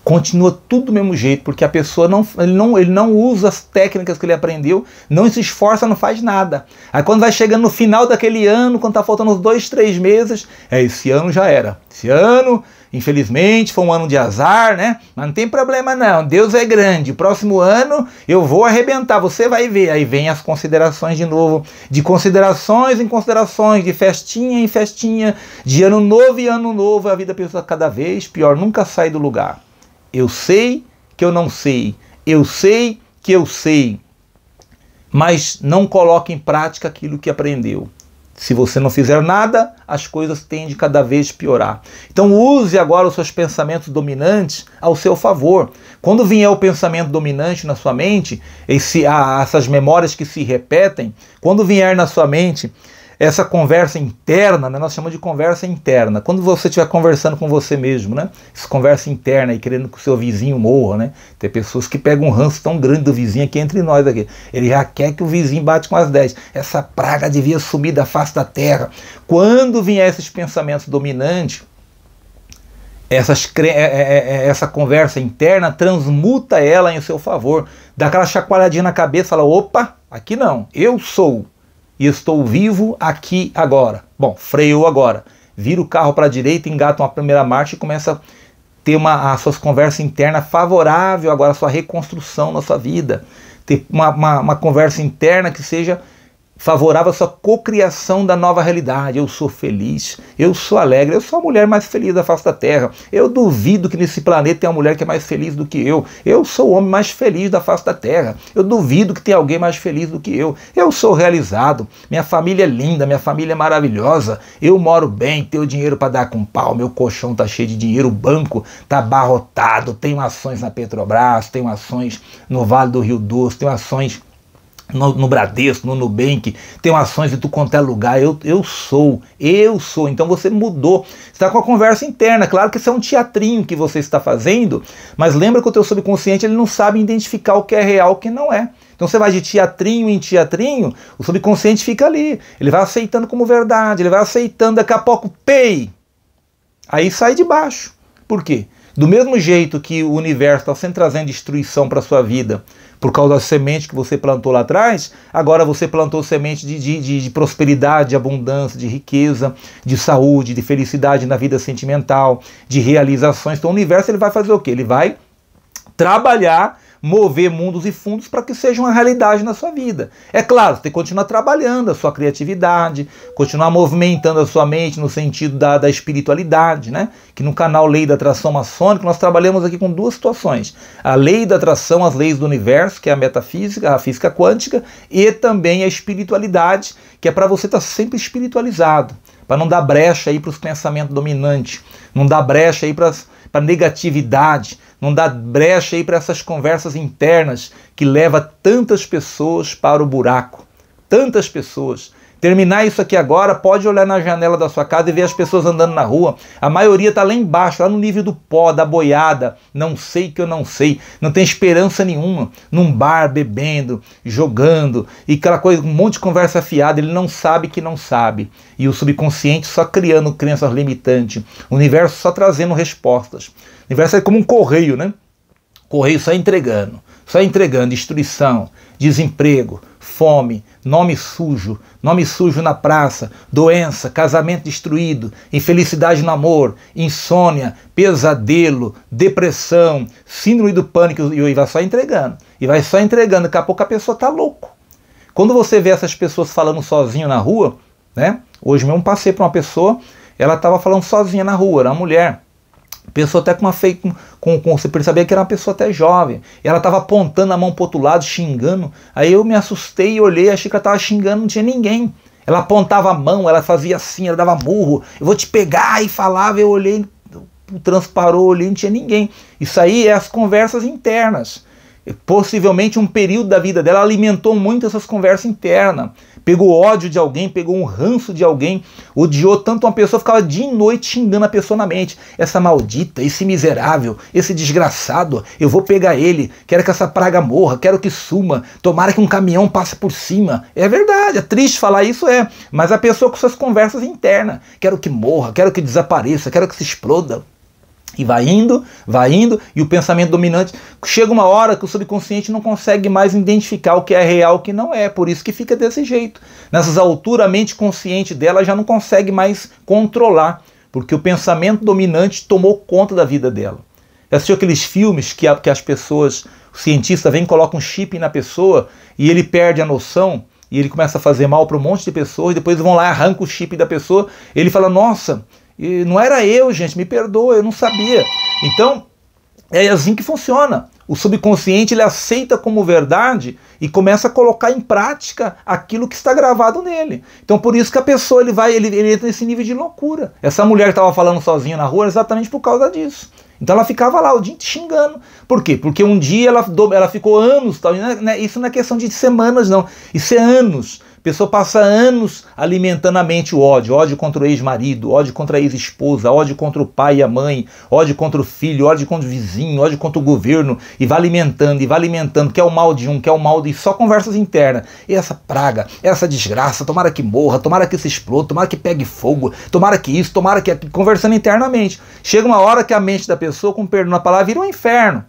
continua tudo do mesmo jeito, porque a pessoa não ele, não ele não usa as técnicas que ele aprendeu, não se esforça, não faz nada. Aí quando vai chegando no final daquele ano, quando está faltando uns dois, três meses, é esse ano já era. Esse ano, infelizmente, foi um ano de azar, né? Mas não tem problema não, Deus é grande. Próximo ano eu vou arrebentar, você vai ver. Aí vem as considerações de novo, de considerações em considerações, de festinha em festinha, de ano novo e ano novo, a vida da pessoa cada vez pior, nunca sai do lugar. Eu sei que eu não sei. Eu sei que eu sei. Mas não coloque em prática aquilo que aprendeu. Se você não fizer nada, as coisas tendem cada vez piorar. Então use agora os seus pensamentos dominantes ao seu favor. Quando vier o pensamento dominante na sua mente, esse, essas memórias que se repetem, quando vier na sua mente essa conversa interna, né, nós chamamos de conversa interna. Quando você estiver conversando com você mesmo, né? Essa conversa interna e querendo que o seu vizinho morra, né? Tem pessoas que pegam um ranço tão grande do vizinho aqui entre nós aqui. Ele já quer que o vizinho bate com as 10. Essa praga devia sumir da face da terra. Quando vier esses pensamentos dominantes, essas, é, é, é, essa conversa interna, transmuta ela em seu favor. Dá aquela chacoalhadinha na cabeça, fala, opa, aqui não, eu sou e estou vivo aqui agora. Bom, freou agora. Vira o carro para a direita, engata uma primeira marcha e começa a ter uma, a suas conversas internas favorável agora à sua reconstrução na sua vida. Ter uma, uma, uma conversa interna que seja favorável à sua cocriação da nova realidade. Eu sou feliz, eu sou alegre, eu sou a mulher mais feliz da face da Terra. Eu duvido que nesse planeta tenha uma mulher que é mais feliz do que eu. Eu sou o homem mais feliz da face da Terra. Eu duvido que tenha alguém mais feliz do que eu. Eu sou realizado, minha família é linda, minha família é maravilhosa. Eu moro bem, tenho dinheiro para dar com pau, meu colchão tá cheio de dinheiro, o banco tá abarrotado, tenho ações na Petrobras, tenho ações no Vale do Rio Doce, tenho ações no, no Bradesco, no Nubank, tem ações de tu quanto é lugar. Eu, eu sou, eu sou. Então você mudou. está com a conversa interna. Claro que isso é um teatrinho que você está fazendo, mas lembra que o teu subconsciente ele não sabe identificar o que é real e o que não é. Então você vai de teatrinho em teatrinho, o subconsciente fica ali. Ele vai aceitando como verdade, ele vai aceitando, daqui a pouco, pei! Aí sai de baixo. Por quê? Do mesmo jeito que o universo está sempre trazendo destruição para sua vida, por causa da semente que você plantou lá atrás, agora você plantou semente de, de, de, prosperidade, de abundância, de riqueza, de saúde, de felicidade na vida sentimental, de realizações. Então o universo ele vai fazer o quê? Ele vai trabalhar mover mundos e fundos para que seja uma realidade na sua vida. É claro, você tem que continuar trabalhando a sua criatividade, continuar movimentando a sua mente no sentido da, da espiritualidade, né? Que no canal Lei da Atração Maçônica nós trabalhamos aqui com duas situações: a lei da atração, as leis do universo, que é a metafísica, a física quântica, e também a espiritualidade, que é para você estar tá sempre espiritualizado, para não dar brecha aí para os pensamentos dominantes, não dar brecha aí para as para negatividade, não dá brecha aí para essas conversas internas que leva tantas pessoas para o buraco. Tantas pessoas Terminar isso aqui agora, pode olhar na janela da sua casa e ver as pessoas andando na rua. A maioria está lá embaixo, lá no nível do pó, da boiada. Não sei que eu não sei. Não tem esperança nenhuma. Num bar, bebendo, jogando, e aquela coisa, um monte de conversa fiada. Ele não sabe que não sabe. E o subconsciente só criando crenças limitantes. O universo só trazendo respostas. O universo é como um correio, né? Correio só entregando. Só entregando destruição, desemprego, fome, nome sujo, nome sujo na praça, doença, casamento destruído, infelicidade no amor, insônia, pesadelo, depressão, síndrome do pânico e vai só entregando. E vai só entregando, daqui a pouco a pessoa tá louco. Quando você vê essas pessoas falando sozinho na rua, né? Hoje mesmo passei por uma pessoa, ela estava falando sozinha na rua, era uma mulher. Pessoa até com uma fake. Com, com, você percebia que era uma pessoa até jovem. E ela estava apontando a mão para outro lado, xingando. Aí eu me assustei e olhei, achei que ela estava xingando, não tinha ninguém. Ela apontava a mão, ela fazia assim, ela dava murro, eu vou te pegar, e falava, eu olhei, transparou, olhei, não tinha ninguém. Isso aí é as conversas internas possivelmente um período da vida dela alimentou muito essas conversas internas. Pegou ódio de alguém, pegou um ranço de alguém, odiou tanto uma pessoa, ficava de noite xingando a pessoa na mente. Essa maldita, esse miserável, esse desgraçado, eu vou pegar ele, quero que essa praga morra, quero que suma, tomara que um caminhão passe por cima. É verdade, é triste falar isso, é, mas a pessoa com suas conversas internas, quero que morra, quero que desapareça, quero que se exploda. E vai indo, vai indo, e o pensamento dominante chega uma hora que o subconsciente não consegue mais identificar o que é real e o que não é, por isso que fica desse jeito. Nessas alturas, a mente consciente dela já não consegue mais controlar, porque o pensamento dominante tomou conta da vida dela. Já assistiu aqueles filmes que, que as pessoas, o cientista vem e coloca um chip na pessoa e ele perde a noção e ele começa a fazer mal para um monte de pessoas, e depois vão lá, arranca o chip da pessoa, ele fala: Nossa e não era eu, gente, me perdoa, eu não sabia. Então, é assim que funciona. O subconsciente ele aceita como verdade e começa a colocar em prática aquilo que está gravado nele. Então por isso que a pessoa ele vai, ele, ele entra nesse nível de loucura. Essa mulher que estava falando sozinha na rua exatamente por causa disso. Então ela ficava lá o dia xingando. Por quê? Porque um dia ela, ela ficou anos, tal, né? isso não é questão de semanas, não. Isso é anos pessoa passa anos alimentando a mente o ódio, ódio contra o ex-marido, ódio contra a ex-esposa, ódio contra o pai e a mãe, ódio contra o filho, ódio contra o vizinho, ódio contra o governo, e vai alimentando, e vai alimentando, quer é o mal de um, quer é o mal de só conversas internas. E essa praga, essa desgraça, tomara que morra, tomara que se exploda, tomara que pegue fogo, tomara que isso, tomara que. conversando internamente. Chega uma hora que a mente da pessoa, com perdão na palavra, vira um inferno.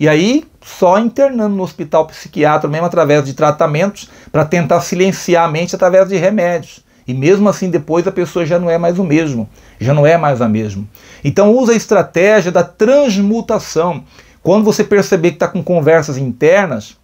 E aí, só internando no hospital psiquiátrico, mesmo através de tratamentos, para tentar silenciar a mente através de remédios. E mesmo assim, depois a pessoa já não é mais o mesmo, já não é mais a mesma. Então, usa a estratégia da transmutação. Quando você perceber que está com conversas internas,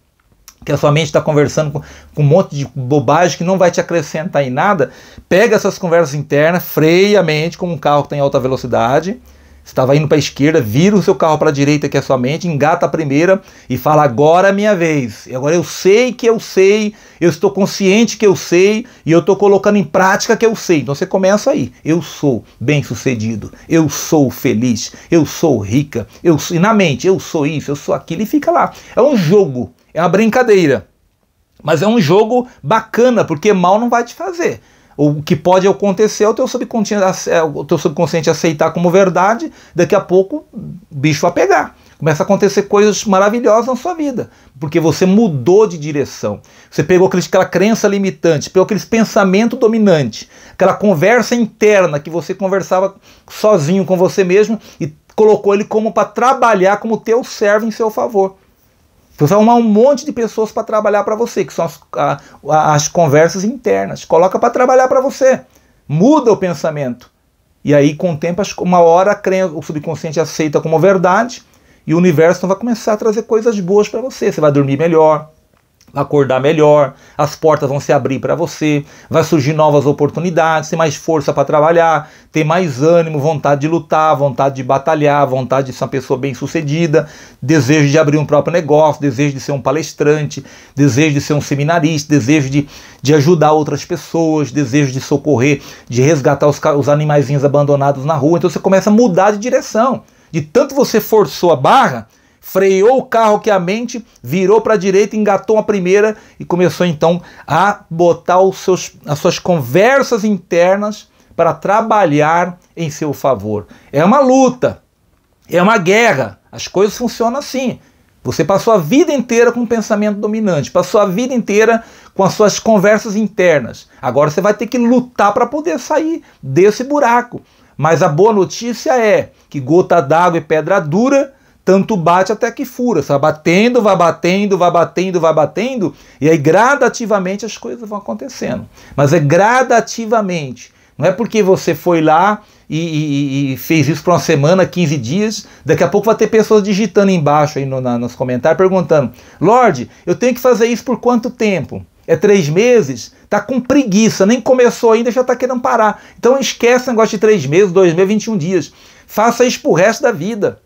que a sua mente está conversando com, com, um monte de bobagem que não vai te acrescentar em nada, pega essas conversas internas, freia a mente como um carro que está em alta velocidade, estava indo para a esquerda, vira o seu carro para a direita, que é a sua mente, engata a primeira e fala: agora é minha vez. E agora eu sei que eu sei, eu estou consciente que eu sei e eu estou colocando em prática que eu sei. Então você começa aí: eu sou bem-sucedido, eu sou feliz, eu sou rica, eu e na mente, eu sou isso, eu sou aquilo, e fica lá. É um jogo, é uma brincadeira. Mas é um jogo bacana, porque mal não vai te fazer. O que pode acontecer é o teu subconsciente, é, o teu subconsciente aceitar como verdade, daqui a pouco bicho vai pegar. Começa a acontecer coisas maravilhosas na sua vida, porque você mudou de direção. Você pegou aquela crença limitante, pegou aquele pensamento dominante, aquela conversa interna que você conversava sozinho com você mesmo e colocou ele como para trabalhar como teu servo em seu favor. Você vai arrumar um monte de pessoas para trabalhar para você, que são as, a, as conversas internas. Coloca para trabalhar para você. Muda o pensamento. E aí, com o tempo, uma hora o subconsciente aceita como verdade e o universo então vai começar a trazer coisas boas para você. Você vai dormir melhor, acordar melhor, as portas vão se abrir para você, vai surgir novas oportunidades, ter mais força para trabalhar, ter mais ânimo, vontade de lutar, vontade de batalhar, vontade de ser uma pessoa bem-sucedida, desejo de abrir um próprio negócio, desejo de ser um palestrante, desejo de ser um seminarista, desejo de, de ajudar outras pessoas, desejo de socorrer, de resgatar os, os animaizinhos abandonados na rua. Então você começa a mudar de direção. De tanto você forçou a barra, freou o carro que a mente, virou para a direita, engatou a primeira e começou então a botar os seus, as suas conversas internas para trabalhar em seu favor. É uma luta, é uma guerra. As coisas funcionam assim. Você passou a vida inteira com o pensamento dominante, passou a vida inteira com as suas conversas internas. Agora você vai ter que lutar para poder sair desse buraco. Mas a boa notícia é que gota d'água e pedra dura tanto bate até que fura. Você vai batendo, vai batendo, vai batendo, vai batendo, e aí gradativamente as coisas vão acontecendo. Mas é gradativamente. Não é porque você foi lá e, e, e, fez isso por uma semana, 15 dias. Daqui a pouco vai ter pessoas digitando embaixo aí no, na, nos comentários perguntando: Lorde, eu tenho que fazer isso por quanto tempo? É três meses? Tá com preguiça, nem começou ainda, já tá querendo parar. Então esquece o negócio de três meses, dois meses, 21 dias. Faça isso pro resto da vida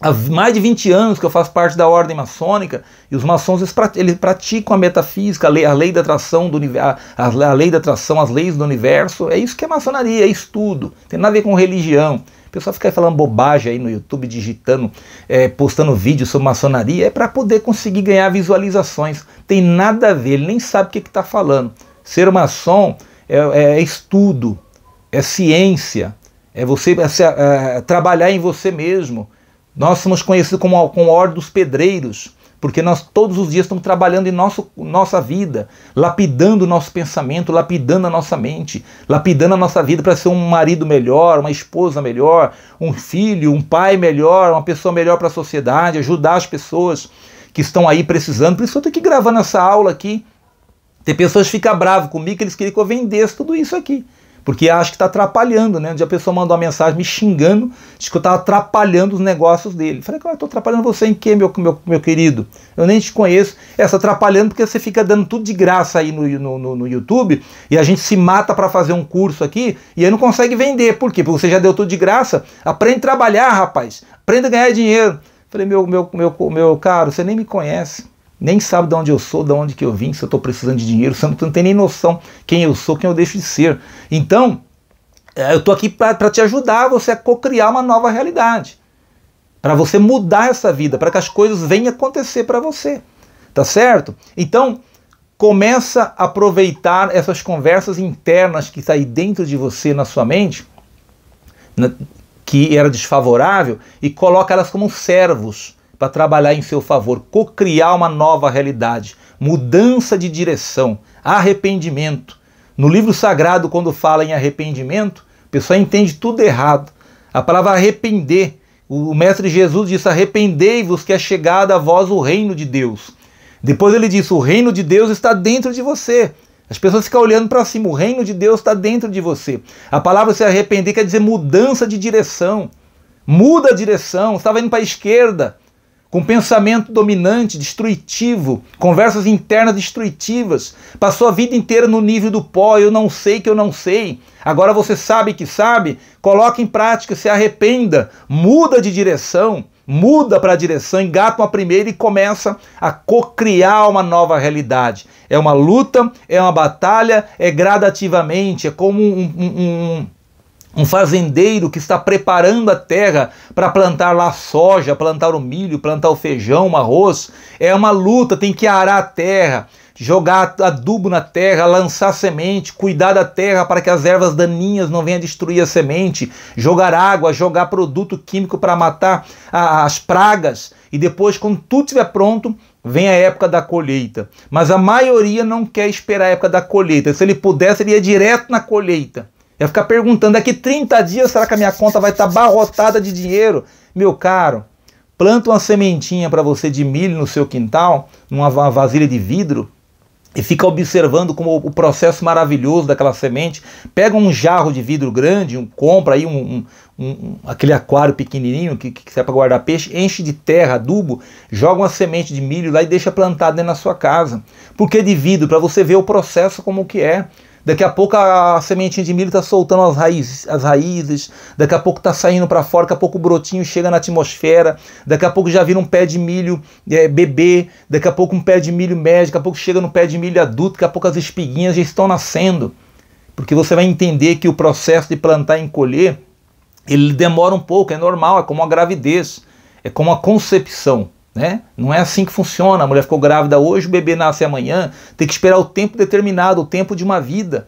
há mais de 20 anos que eu faço parte da ordem maçônica e os maçons eles, eles praticam a metafísica, a lei, a lei da atração, do, a, a lei da atração, as leis do universo. É isso que é maçonaria, é estudo. Tem nada a ver com religião. O pessoal fica falando bobagem aí no YouTube, digitando, é, postando vídeos sobre maçonaria, é para poder conseguir ganhar visualizações. Tem nada a ver, ele nem sabe o que está falando. Ser maçom é, é, estudo, é ciência, é você é, é trabalhar em você mesmo, nós somos conhecidos como, o a ordem dos pedreiros, porque nós todos os dias estamos trabalhando em nosso, nossa vida, lapidando o nosso pensamento, lapidando a nossa mente, lapidando a nossa vida para ser um marido melhor, uma esposa melhor, um filho, um pai melhor, uma pessoa melhor para a sociedade, ajudar as pessoas que estão aí precisando. Por isso eu estou aqui gravando essa aula aqui. Tem pessoas que ficam bravas comigo que eles queriam que eu vendesse tudo isso aqui. Porque acho que está atrapalhando, né? Um dia a pessoa mandou uma mensagem me xingando diz que eu estava atrapalhando os negócios dele. Falei, eu estou atrapalhando você em quê, meu, meu, meu querido? Eu nem te conheço. Está é, atrapalhando porque você fica dando tudo de graça aí no, no, no, no YouTube e a gente se mata para fazer um curso aqui e aí não consegue vender. Por quê? Porque você já deu tudo de graça. Aprende a trabalhar, rapaz. Aprenda a ganhar dinheiro. Falei, meu, meu, meu, meu caro, você nem me conhece nem sabe de onde eu sou, de onde que eu vim, se eu estou precisando de dinheiro, você não tem nem noção quem eu sou, quem eu deixo de ser. Então, é, eu estou aqui para te ajudar você a co-criar uma nova realidade, para você mudar essa vida, para que as coisas venham acontecer para você, tá certo? Então, começa a aproveitar essas conversas internas que está aí dentro de você, na sua mente, que era desfavorável, e coloca elas como servos para trabalhar em seu favor, cocriar uma nova realidade, mudança de direção, arrependimento. No livro sagrado, quando fala em arrependimento, o pessoal entende tudo errado. A palavra arrepender, o mestre Jesus disse: arrependei-vos que é chegado a vós o reino de Deus. Depois ele disse: o reino de Deus está dentro de você. As pessoas ficam olhando para cima, o reino de Deus está dentro de você. A palavra se arrepender quer dizer mudança de direção. Muda a direção, estava indo para a esquerda, com pensamento dominante, destrutivo, conversas internas destrutivas. Passou a vida inteira no nível do pó, eu não sei que eu não sei. Agora você sabe que sabe, coloque em prática, se arrependa, muda de direção, muda para a direção, engata uma primeira e começa a cocriar uma nova realidade. É uma luta, é uma batalha, é gradativamente, é como um, um, um um fazendeiro que está preparando a terra para plantar lá soja, plantar o milho, plantar o feijão, o arroz. É uma luta, tem que arar a terra, jogar adubo na terra, lançar semente, cuidar da terra para que as ervas daninhas não venham destruir a semente, jogar água, jogar produto químico para matar a, as pragas. E depois, quando tudo estiver pronto, vem a época da colheita. Mas a maioria não quer esperar a época da colheita. Se ele pudesse, ele ia direto na colheita ia ficar perguntando, daqui 30 dias será que a minha conta vai estar tá barrotada de dinheiro? Meu caro, planta uma sementinha para você de milho no seu quintal, numa vasilha de vidro, e fica observando como o processo maravilhoso daquela semente. Pega um jarro de vidro grande, um, compra aí um, um, um aquele aquário pequenininho que, que serve para guardar peixe, enche de terra, adubo, joga uma semente de milho lá e deixa plantada dentro da sua casa. Porque de vidro, para você ver o processo como que é. Daqui a pouco a sementinha de milho está soltando as raízes, as raízes. Daqui a pouco está saindo para fora. Daqui a pouco o brotinho chega na atmosfera. Daqui a pouco já vira um pé de milho é, bebê. Daqui a pouco um pé de milho médio. Daqui a pouco chega no pé de milho adulto. Daqui a pouco as espiguinhas já estão nascendo. Porque você vai entender que o processo de plantar e colher ele demora um pouco, é normal, é como a gravidez, é como a concepção. Né? Não é assim que funciona. A mulher ficou grávida hoje, o bebê nasce amanhã. Tem que esperar o tempo determinado, o tempo de uma vida.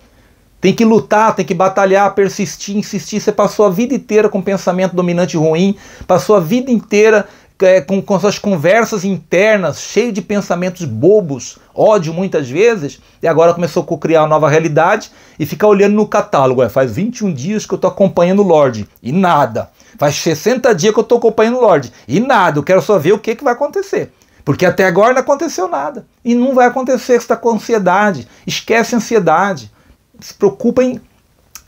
Tem que lutar, tem que batalhar, persistir, insistir. Você passou a vida inteira com pensamento dominante ruim, passou a vida inteira é, com, com suas conversas internas, cheio de pensamentos bobos, ódio muitas vezes, e agora começou a criar uma nova realidade e fica olhando no catálogo. É, faz 21 dias que eu estou acompanhando o Lorde e nada. Faz 60 dias que eu estou acompanhando o Lorde. E nada, eu quero só ver o que, que vai acontecer. Porque até agora não aconteceu nada. E não vai acontecer, você está com ansiedade. Esquece a ansiedade. Se preocupa em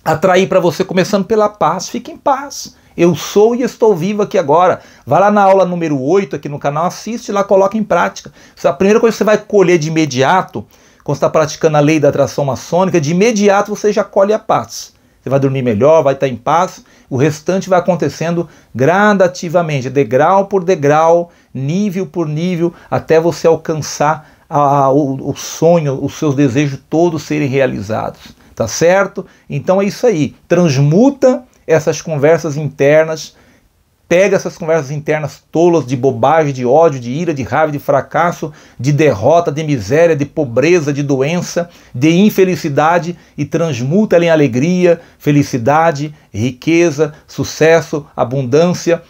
atrair para você, começando pela paz. Fique em paz. Eu sou e estou vivo aqui agora. Vai lá na aula número 8 aqui no canal, assiste lá, coloca em prática. É a primeira coisa que você vai colher de imediato, quando está praticando a lei da atração maçônica, de imediato você já colhe a paz você vai dormir melhor, vai estar em paz. O restante vai acontecendo gradativamente, degrau por degrau, nível por nível, até você alcançar a, a, o, o sonho, os seus desejos todos serem realizados. Tá certo? Então é isso aí. Transmuta essas conversas internas Pega essas conversas internas tolas de bobagem, de ódio, de ira, de raiva, de fracasso, de derrota, de miséria, de pobreza, de doença, de infelicidade e transmuta ela em alegria, felicidade, riqueza, sucesso, abundância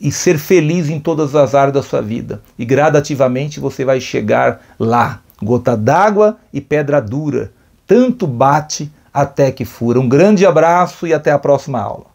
e ser feliz em todas as áreas da sua vida. E gradativamente você vai chegar lá. Gota d'água e pedra dura, tanto bate até que fura. Um grande abraço e até a próxima aula.